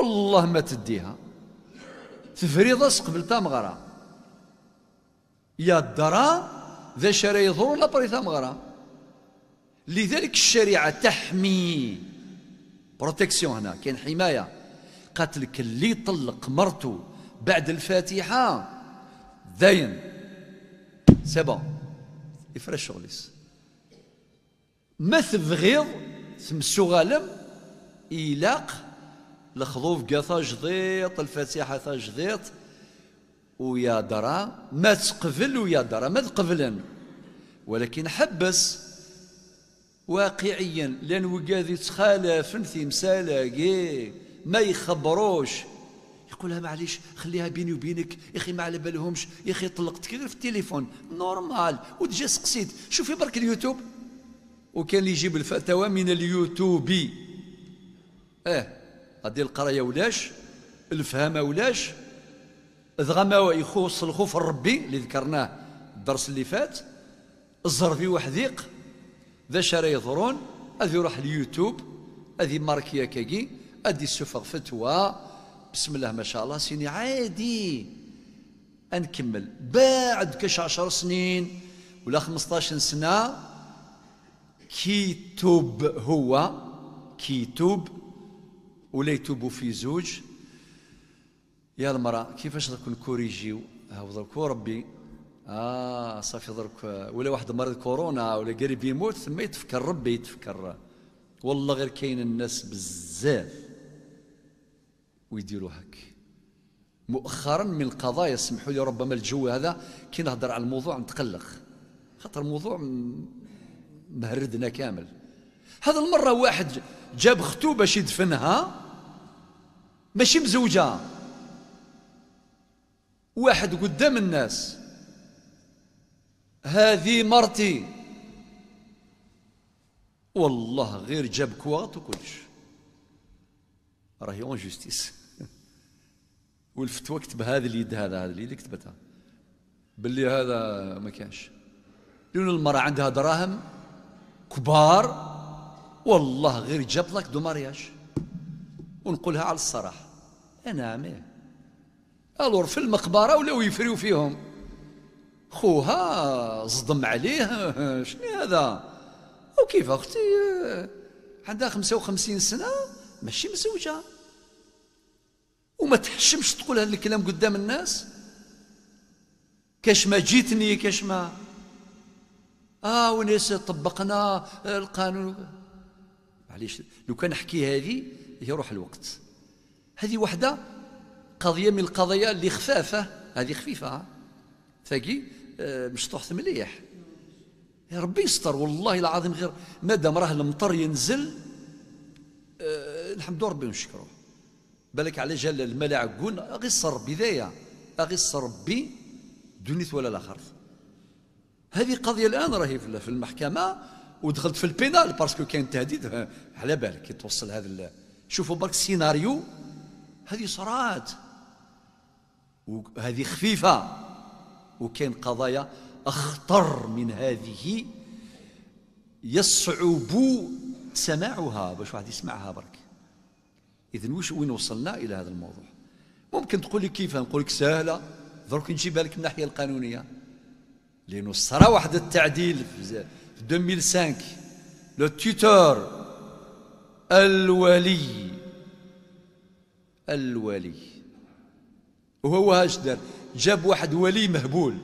والله ما تديها تفريضس قبل تمغرة يا الدرا ذا شرى يظهر لا بري تامغرا لذلك الشريعة تحمي بروتكسيون هنا كاين حماية قالت لك اللي طلق مرته بعد الفاتحة داين سبا يفرش شغليس ما تبغيض تمسو غالم إيلاق الخضوف قاثا جديط الفاتحة جديط ويا درا ما تقفل ويا درا ما تقبلن ولكن حبس واقعيا لان وقاذي تخالف في مسالاقي ما يخبروش يقولها معليش خليها بيني وبينك يا اخي ما على بالهمش يا اخي طلقت كذا في التليفون نورمال وتجي سقسيت شوفي برك اليوتيوب وكان اللي يجيب الفتاوى من اليوتيوب اه غادي القرايه ولاش الفهامه ولاش ذغما يخص الخوف الربي اللي ذكرناه الدرس اللي فات في وحديق ذا شرا يضرون هذه يروح اليوتيوب هذه ماركيا كاكي ادي السفر فتوى بسم الله ما شاء الله سيني عادي نكمل بعد كاش عشر سنين ولا 15 سنة كي توب هو كي توب ولا يتوبوا في زوج يا المرأة كيفاش درك نكوريجيو هاو درك ربي اه صافي درك ولا واحد مرض كورونا ولا قريب يموت ثم يتفكر ربي يتفكر والله غير كاين الناس بزاف ويديروا هك مؤخرا من القضايا سمحوا لي ربما الجو هذا كي نهضر على الموضوع نتقلق خاطر الموضوع مهردنا كامل هذا المرة واحد جاب اختو باش يدفنها ماشي مزوجة واحد قدام الناس هذه مرتي والله غير جاب كواط وكلش راهي اون جوستيس والفتوى كتب هذا اليد هذا هذا اليد كتبتها باللي هذا ما كانش لأن المرأة عندها دراهم كبار والله غير جاب لك دو مارياج ونقولها على الصراحة أنا عمي ألور في المقبرة ولاو يفريو فيهم خوها صدم عليه شنو هذا وكيف أختي عندها 55 سنة ماشي مزوجة وما تحشمش تقول هذا الكلام قدام الناس كاش ما جيتني كاش ما اه وناس طبقنا آه، القانون معليش لو كان نحكي هذه يروح الوقت هذه وحده قضيه من القضايا اللي خفافه هذه خفيفه ثقي آه. آه، مشطوحة مليح يا ربي يستر والله العظيم غير مادام راه المطر ينزل الحمد لله ربي ونشكره بالك على جال الملع قول أغصر بداية أغصر ربي دونيت ولا الآخر هذه قضية الآن راهي في المحكمة ودخلت في البينال باسكو كاين تهديد على بالك يتوصل هذا شوفوا برك السيناريو هذه صرات وهذه خفيفة وكان قضايا أخطر من هذه يصعب سماعها باش واحد يسمعها برك إذا وش وين وصلنا إلى هذا الموضوع ممكن تقول لي كيف نقول لك سهلة درك نجيبها لك من الناحية القانونية لأنه صرا واحد التعديل في 2005 لو تيتور الولي الولي وهو هاش دار جاب واحد ولي مهبول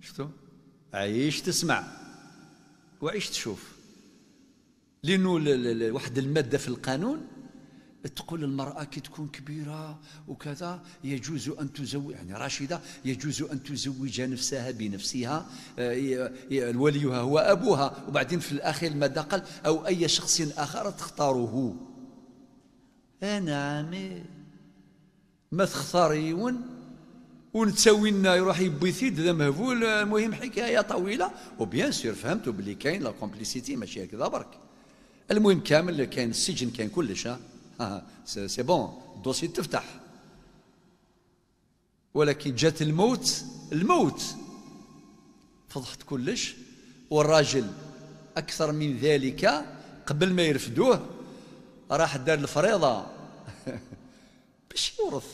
شفتو عيش تسمع وعيش تشوف لانه واحد الماده في القانون تقول المرأة كي تكون كبيرة وكذا يجوز أن تزوج يعني راشدة يجوز أن تزوج نفسها بنفسها آه، وليها هو أبوها وبعدين في الأخير ماذا قال أو أي شخص آخر تختاره عمي ما تختاري ون ونتساوي لنا يروح يبي يثيد هذا مهبول المهم حكايه طويله وبيان سور فهمتوا بلي كاين لا كومبليسيتي ماشي هكذا برك المهم كامل كاين السجن كاين كلش ها سي بون الدوسي تفتح ولكن جات الموت الموت فضحت كلش والراجل أكثر من ذلك قبل ما يرفدوه راح دار الفريضة باش يورث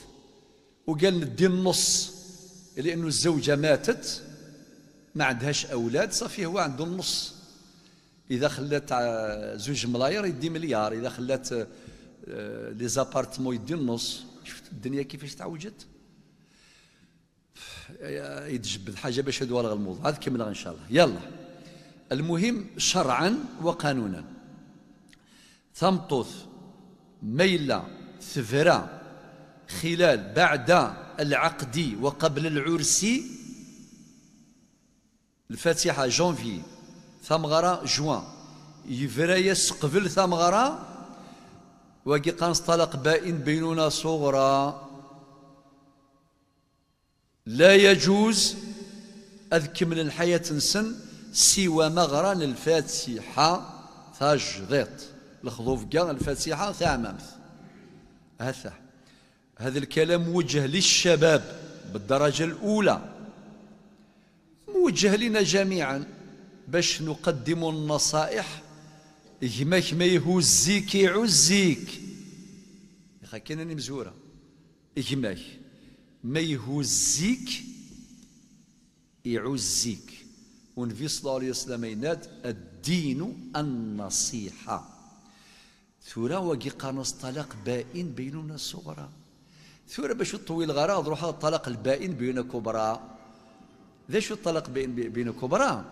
وقال ندي النص لأنه الزوجة ماتت ما عندهاش أولاد صافي هو عنده النص اذا خلات زوج ملاير يدي مليار اذا خلات آه، لي زابارتمون يدي النص شفت الدنيا كيفاش تعوجت آه، يتجبد حاجه باش هذو راه الموضوع هذا كملها ان شاء الله يلا المهم شرعا وقانونا ثمطوث ميلة ثفرة خلال بعد العقد وقبل العرس الفاتحة جونفي ثمغرة جوان يفرايس قبل ثمغرة وكي قانص طلق بائن بيننا صغرى لا يجوز أذكي من الحياة نسن سوى للفاتحة الفاتحة تجضيط الخضوف كاع الفاتحة ثاممث هذا هذا الكلام موجه للشباب بالدرجة الأولى موجه لنا جميعا باش نقدم النصائح يهمك ما يهزيك يعزيك يا كاين انا مزوره يهمك ما يهزيك يعزيك ونبي صلى الله عليه وسلم يناد الدين النصيحه ثورة وقي قانص طلاق بائن بيننا الصغرى ثورة باش طويل الغراض روح الطلاق البائن بين كبرى ذا شو الطلاق بين بين كبرى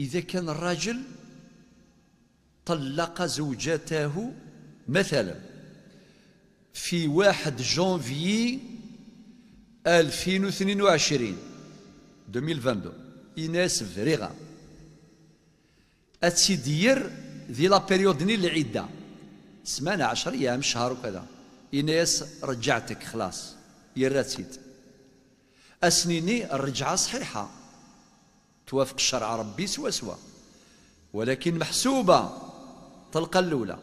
إذا كان الرجل طلق زوجته مثلا في واحد جانفي 2022 2022 إناس فريغا أتسيدير ذي لا بيريود ني العدة سمانة عشر أيام شهر وكذا إناس رجعتك خلاص يراتيت أسنيني الرجعة صحيحة توافق الشرع ربي سوا سوا ولكن محسوبة طلقة الأولى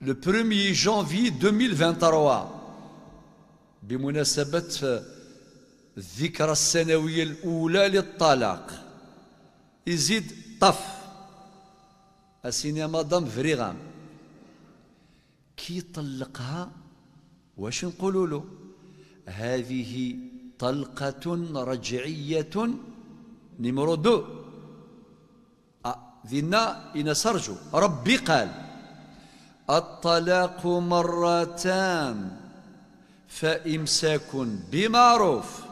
لو 1 جانفي 2023 بمناسبة الذكرى السنوية الأولى للطلاق يزيد طف السينما دام فريغام كي طلقها واش نقولوا له هذه طلقة رجعية نمرد دو ذنا إن سرجو ربي قال الطلاق مرتان فإمساك بمعروف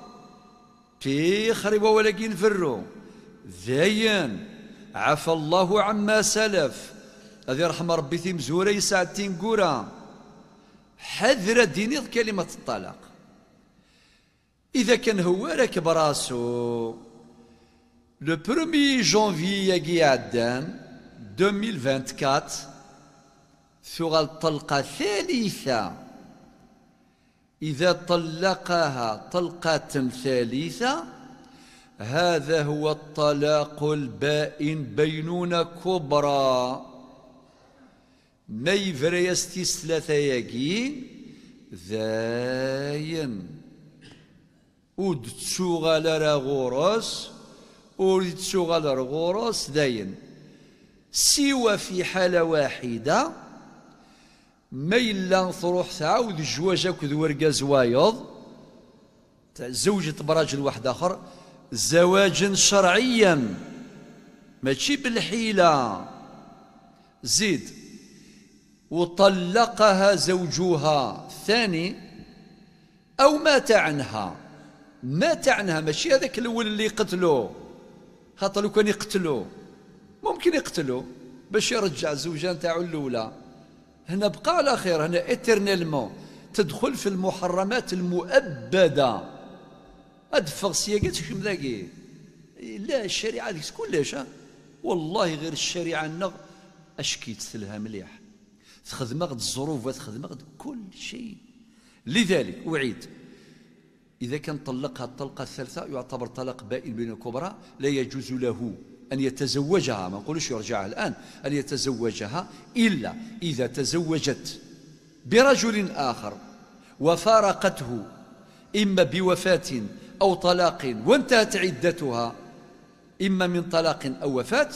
تيخرب ولكن فرو ذين عفى الله عما سلف هذا رحمة ربي ثم زوري ساعتين قرى حذر ديني كلمة الطلاق إذا كان هو راكب راسو لو برومي جونفي ياقي عدان 2024 ثغى الطلقة ثالثة إذا طلقها طلقة ثالثة هذا هو الطلاق البائن بينونة كبرى نيفريستيس ثلاثة يقين ذاين ودتشوغال را غورس ودتشوغال را غورس داين سوى في حالة واحدة ما إلا نثروح تعاود جواجك ورقة تاع زوجة براجل واحد آخر زواج شرعيا ماشي بالحيلة زيد وطلقها زوجها الثاني أو مات عنها ما تعنها ماشي هذاك الاول اللي يقتلو خاطر لو كان يقتلو ممكن يقتلو باش يرجع الزوجه نتاعو الاولى هنا بقى على خير هنا ايترنيلمون تدخل في المحرمات المؤبده ادفغ سياقات كم ذاكي لا الشريعه ذيك كلش والله غير الشريعه النغ اشكي تسلها مليح تخدم غد الظروف وتخدم غد كل شيء لذلك اعيد إذا كان طلقها الطلقة الثالثة يعتبر طلاق بائن بين الكبرى لا يجوز له أن يتزوجها ما نقولوش يرجعها الآن أن يتزوجها إلا إذا تزوجت برجل آخر وفارقته إما بوفاة أو طلاق وانتهت عدتها إما من طلاق أو وفاة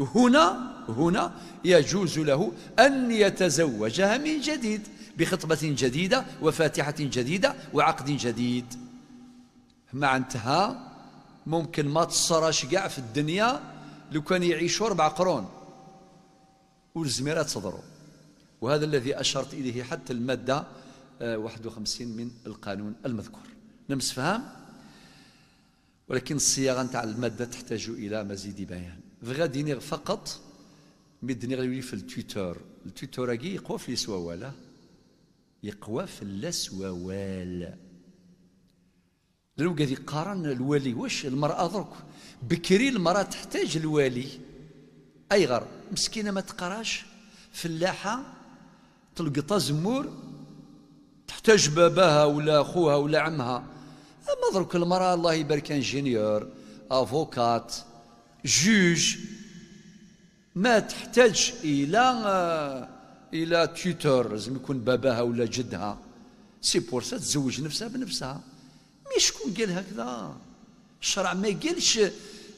هنا هنا يجوز له أن يتزوجها من جديد بخطبة جديدة وفاتحة جديدة وعقد جديد ما انتهى ممكن ما تصراش كاع في الدنيا لو كان يعيشوا أربع قرون والزميرات تضرب وهذا الذي أشرت إليه حتى المادة 51 آه، من القانون المذكور نمس فهم ولكن الصياغة نتاع المادة تحتاج إلى مزيد بيان غادي فقط مدني غيولي في التويتر التويتر يقوى في السوال يقوى في السوال لو قال قارن الوالي واش المرأة درك بكري المرأة تحتاج الوالي أيغر مسكينة ما تقراش فلاحة تلقطها زمور تحتاج باباها ولا أخوها ولا عمها أما درك المرأة الله يبارك انجينيور أفوكات جوج ما تحتاج إلى آه، إلى تيتور لازم يكون باباها ولا جدها سي بور تزوج نفسها بنفسها مي شكون قال هكذا الشرع ما قالش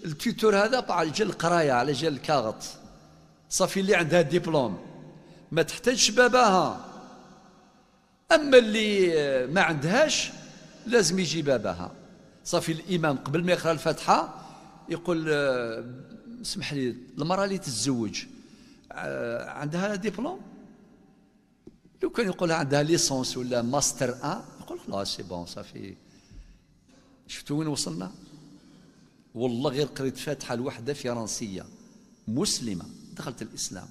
التيتور هذا على جال القرايه على جال الكاغط صافي اللي عندها ديبلوم ما تحتاجش باباها اما اللي ما عندهاش لازم يجي باباها صافي الامام قبل ما يقرا الفاتحه يقول آه، اسمح لي المراه اللي تتزوج آه، عندها ديبلوم لو كان يقولها عندها ليسونس ولا ماستر ان يقول خلاص سي بون صافي شفتوا وين وصلنا والله غير قريت فاتحة الوحدة فرنسية مسلمة دخلت الإسلام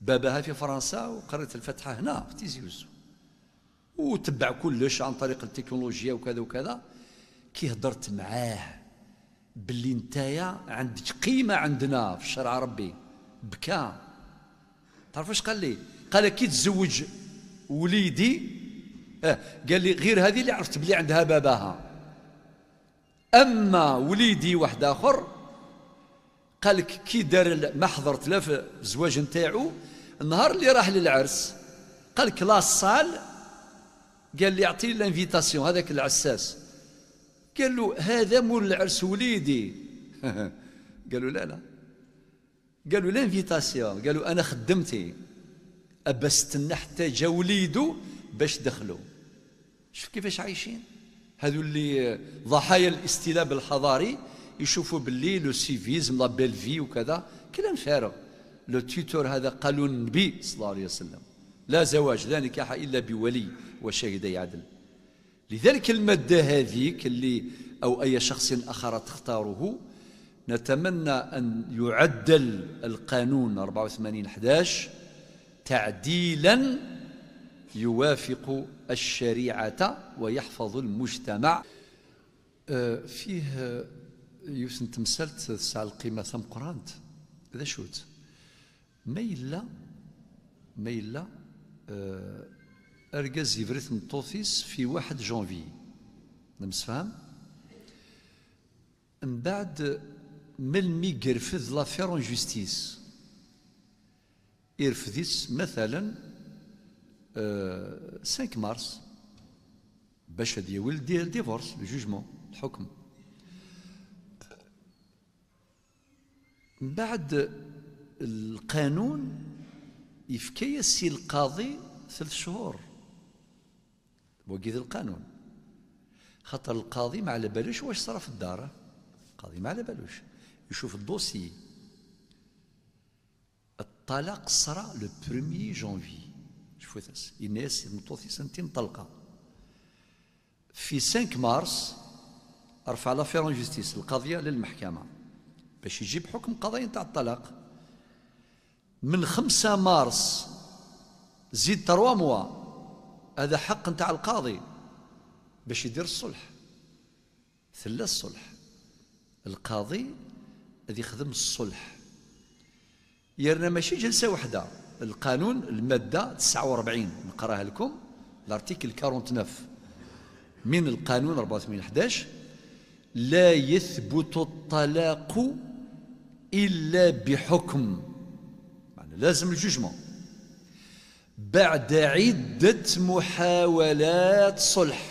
بابها في فرنسا وقريت الفاتحة هنا في تيزيوز وتبع كلش عن طريق التكنولوجيا وكذا وكذا كي هضرت معاه باللي نتايا عندك قيمة عندنا في شرع ربي بكى تعرف واش قال لي قال كي تزوج وليدي آه قال لي غير هذه اللي عرفت بلي عندها باباها اما وليدي واحد اخر قال لك كي دار ما حضرت لا في الزواج نتاعو النهار اللي راح للعرس قال لك لا صال قال لي اعطيني لانفيتاسيون هذاك العساس قال له هذا مول العرس وليدي قالوا لا لا قالوا لانفيتاسيون قالوا انا خدمتي ابا استنى حتى جا وليدو باش دخلوا شوف كيفاش عايشين هذو اللي ضحايا الاستلاب الحضاري يشوفوا باللي لو سيفيزم لا بيل في وكذا كلام فارغ لو تيتور هذا قالوا النبي صلى الله عليه وسلم لا زواج لا نكاح الا بولي وشهدي عدل لذلك الماده هذيك اللي او اي شخص اخر تختاره نتمنى ان يعدل القانون 84 11 تعديلا يوافق الشريعة ويحفظ المجتمع أه، فيه يوسن تمثلت ساعة القيمة سام قرانت إذا شوت ما إلا ما إلا أه، أرجز يفرث من طوفيس في واحد جونفي نمسفهم من بعد ملمي قرفذ لافير اون جوستيس يرفذيس مثلا آه 5 مارس باش ديول ولد ديفورس جوجمون الحكم من بعد القانون يفكي السي القاضي ثلاث شهور وقيد القانون خاطر القاضي ما على بالوش واش صرا في الدار القاضي ما على بالوش يشوف الدوسي الطلاق صرا لو 1 جانفي شويتاس الناس المطوثي سنتين طلقة في 5 مارس رفع لا فيرون جوستيس القضية للمحكمة باش يجيب حكم قضائي تاع الطلاق من 5 مارس زيد تروا موا هذا حق نتاع القاضي باش يدير الصلح ثلا الصلح القاضي اللي يخدم الصلح يرنا ماشي جلسة واحدة القانون المادة 49 نقراها لكم الارتيكل 49 من القانون 84 11 لا يثبت الطلاق إلا بحكم يعني لازم الجوجمون بعد عدة محاولات صلح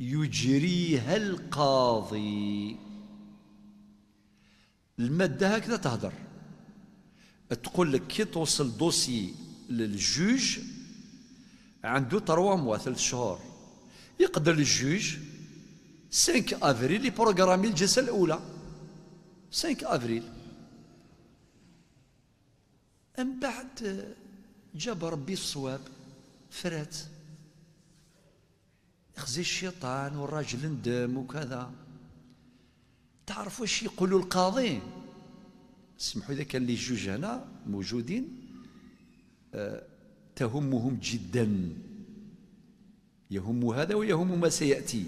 يجريها القاضي المادة هكذا تهدر تقول لك كي توصل دوسي للجوج عنده تروا موا ثلاث شهور يقدر الجوج 5 افريل يبروغرامي الجلسه الاولى 5 افريل من بعد جاب ربي الصواب فرات خزي الشيطان والراجل ندم وكذا تعرف واش يقولوا القاضي اسمحوا إذا كان لي جوج هنا موجودين آه تهمهم جدا يهم هذا ويهم ما سيأتي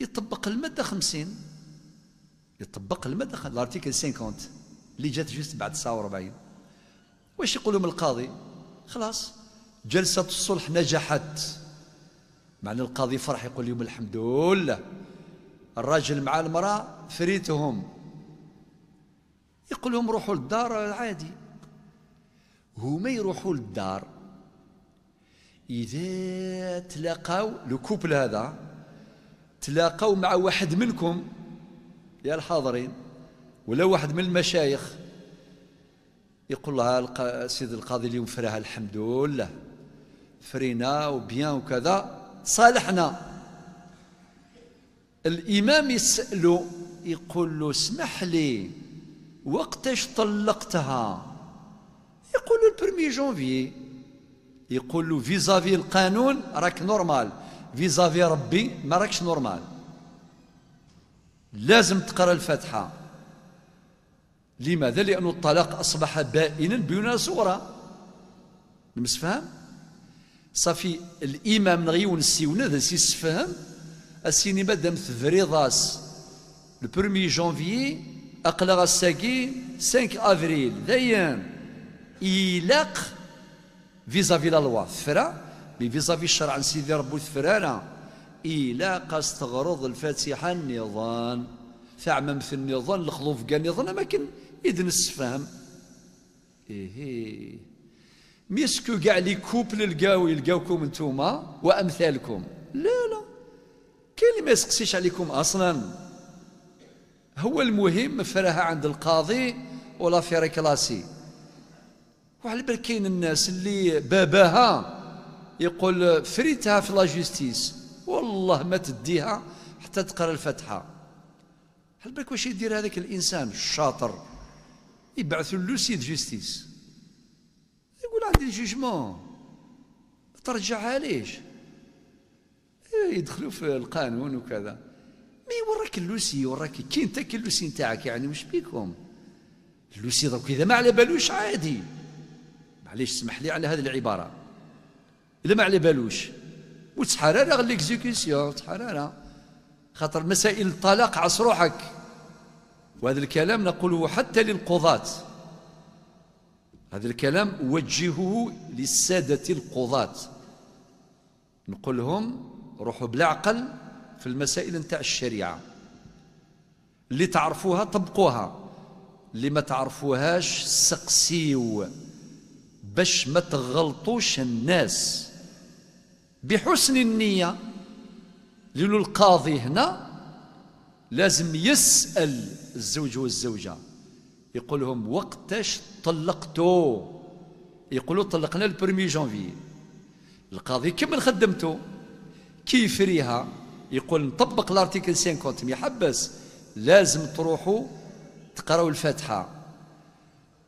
يطبق المادة خمسين يطبق المادة الارتيكل 50 اللي جات جست بعد 49 واش يقول لهم القاضي خلاص جلسة الصلح نجحت معنى القاضي فرح يقول لهم الحمد لله الراجل مع المرأة فريتهم يقول لهم روحوا للدار عادي هما يروحوا للدار إذا تلاقاو الكوبل هذا تلاقاو مع واحد منكم يا الحاضرين ولا واحد من المشايخ يقول لها السيد القاضي اليوم فراها الحمد لله فرينا وبيان وكذا صالحنا الإمام يسأله يقول له اسمح لي وقتاش طلقتها له البرمي جونفي له فيزافي القانون راك نورمال فيزافي ربي ما راكش نورمال لازم تقرا الفاتحه لماذا لان الطلاق اصبح بائنا بدون صغرى المسفهم صافي الامام نغيون السيون هذا سيسفهم السينما دامت تفريضاس لو 1 جانفيي أقلق الساقي 5 أفريل إيلاق فيزا في لا لوا ثفرا مي في الشرع سيدي ربو ثفرانا إيلاق استغرض الفاتحة النظام فعمم في النظام الخلوف كان نظام أماكن إذن السفهم إيه ميسكو كاع لي كوبل لقاو يلقاوكم نتوما وأمثالكم لا لا كاين اللي ما يسقسيش عليكم أصلا هو المهم فراها عند القاضي ولا في ريكلاسي وعلى بال كاين الناس اللي باباها يقول فريتها في لا والله ما تديها حتى تقرا الفاتحه هل بالك واش يدير هذاك الانسان الشاطر يبعث له سيد جوستيس يقول عندي الجوجمون ترجعها ليش إيه، يدخلوا في القانون وكذا مي وراك اللوسي وراك كي انت كي اللوسي نتاعك يعني واش بيكم اللوسي درك اذا ما على بالوش عادي معليش اسمح لي على هذه العباره اذا ما على بالوش وتحرر ليكزيكسيون تحرر خاطر مسائل الطلاق روحك وهذا الكلام نقوله حتى للقضاة هذا الكلام وجهه للسادة القضاة نقول لهم روحوا بالعقل في المسائل نتاع الشريعة اللي تعرفوها طبقوها اللي ما تعرفوهاش سقسيو باش ما تغلطوش الناس بحسن النية لانه القاضي هنا لازم يسأل الزوج والزوجة يقول لهم وقتاش طلقتو يقولوا طلقنا البرمي جانفي القاضي كمل خدمته كيفريها يقول نطبق الارتيكل 50 يا حبس لازم تروحوا تقراوا الفاتحه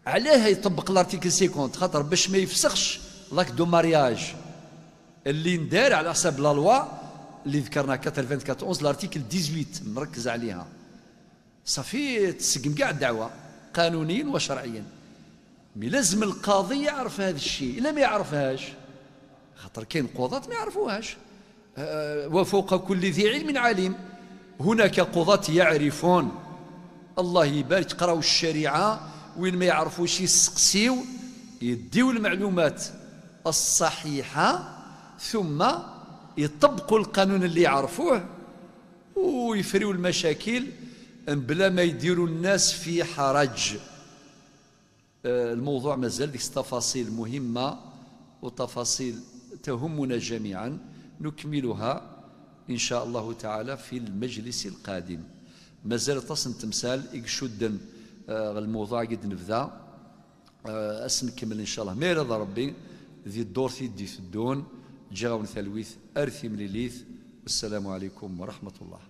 علاه يطبق الارتيكل 50 خاطر باش ما يفسخش لاك دو مارياج اللي ندار على حسب لا لوا اللي ذكرنا 94 11 لارتيكل 18 مركز عليها صافي تسقم كاع الدعوه قانونيا وشرعيا مي لازم القاضي يعرف هذا الشيء الا ما يعرفهاش خاطر كاين قضاة ما يعرفوهاش آه، وفوق كل ذي علم عليم هناك قضاة يعرفون الله يبارك قراوا الشريعة وين ما يعرفوش يسقسيو يديو المعلومات الصحيحة ثم يطبقوا القانون اللي يعرفوه ويفريو المشاكل بلا ما يديروا الناس في حرج آه، الموضوع مازال ديك التفاصيل مهمة وتفاصيل تهمنا جميعاً نكملها إن شاء الله تعالى في المجلس القادم مازال تصن تمثال إقشد آه، الموضوع قد آه، أسن كمل إن شاء الله ميرا ربي ذي الدور في في الدون جاون ثلويث أرثي مليليث والسلام عليكم ورحمة الله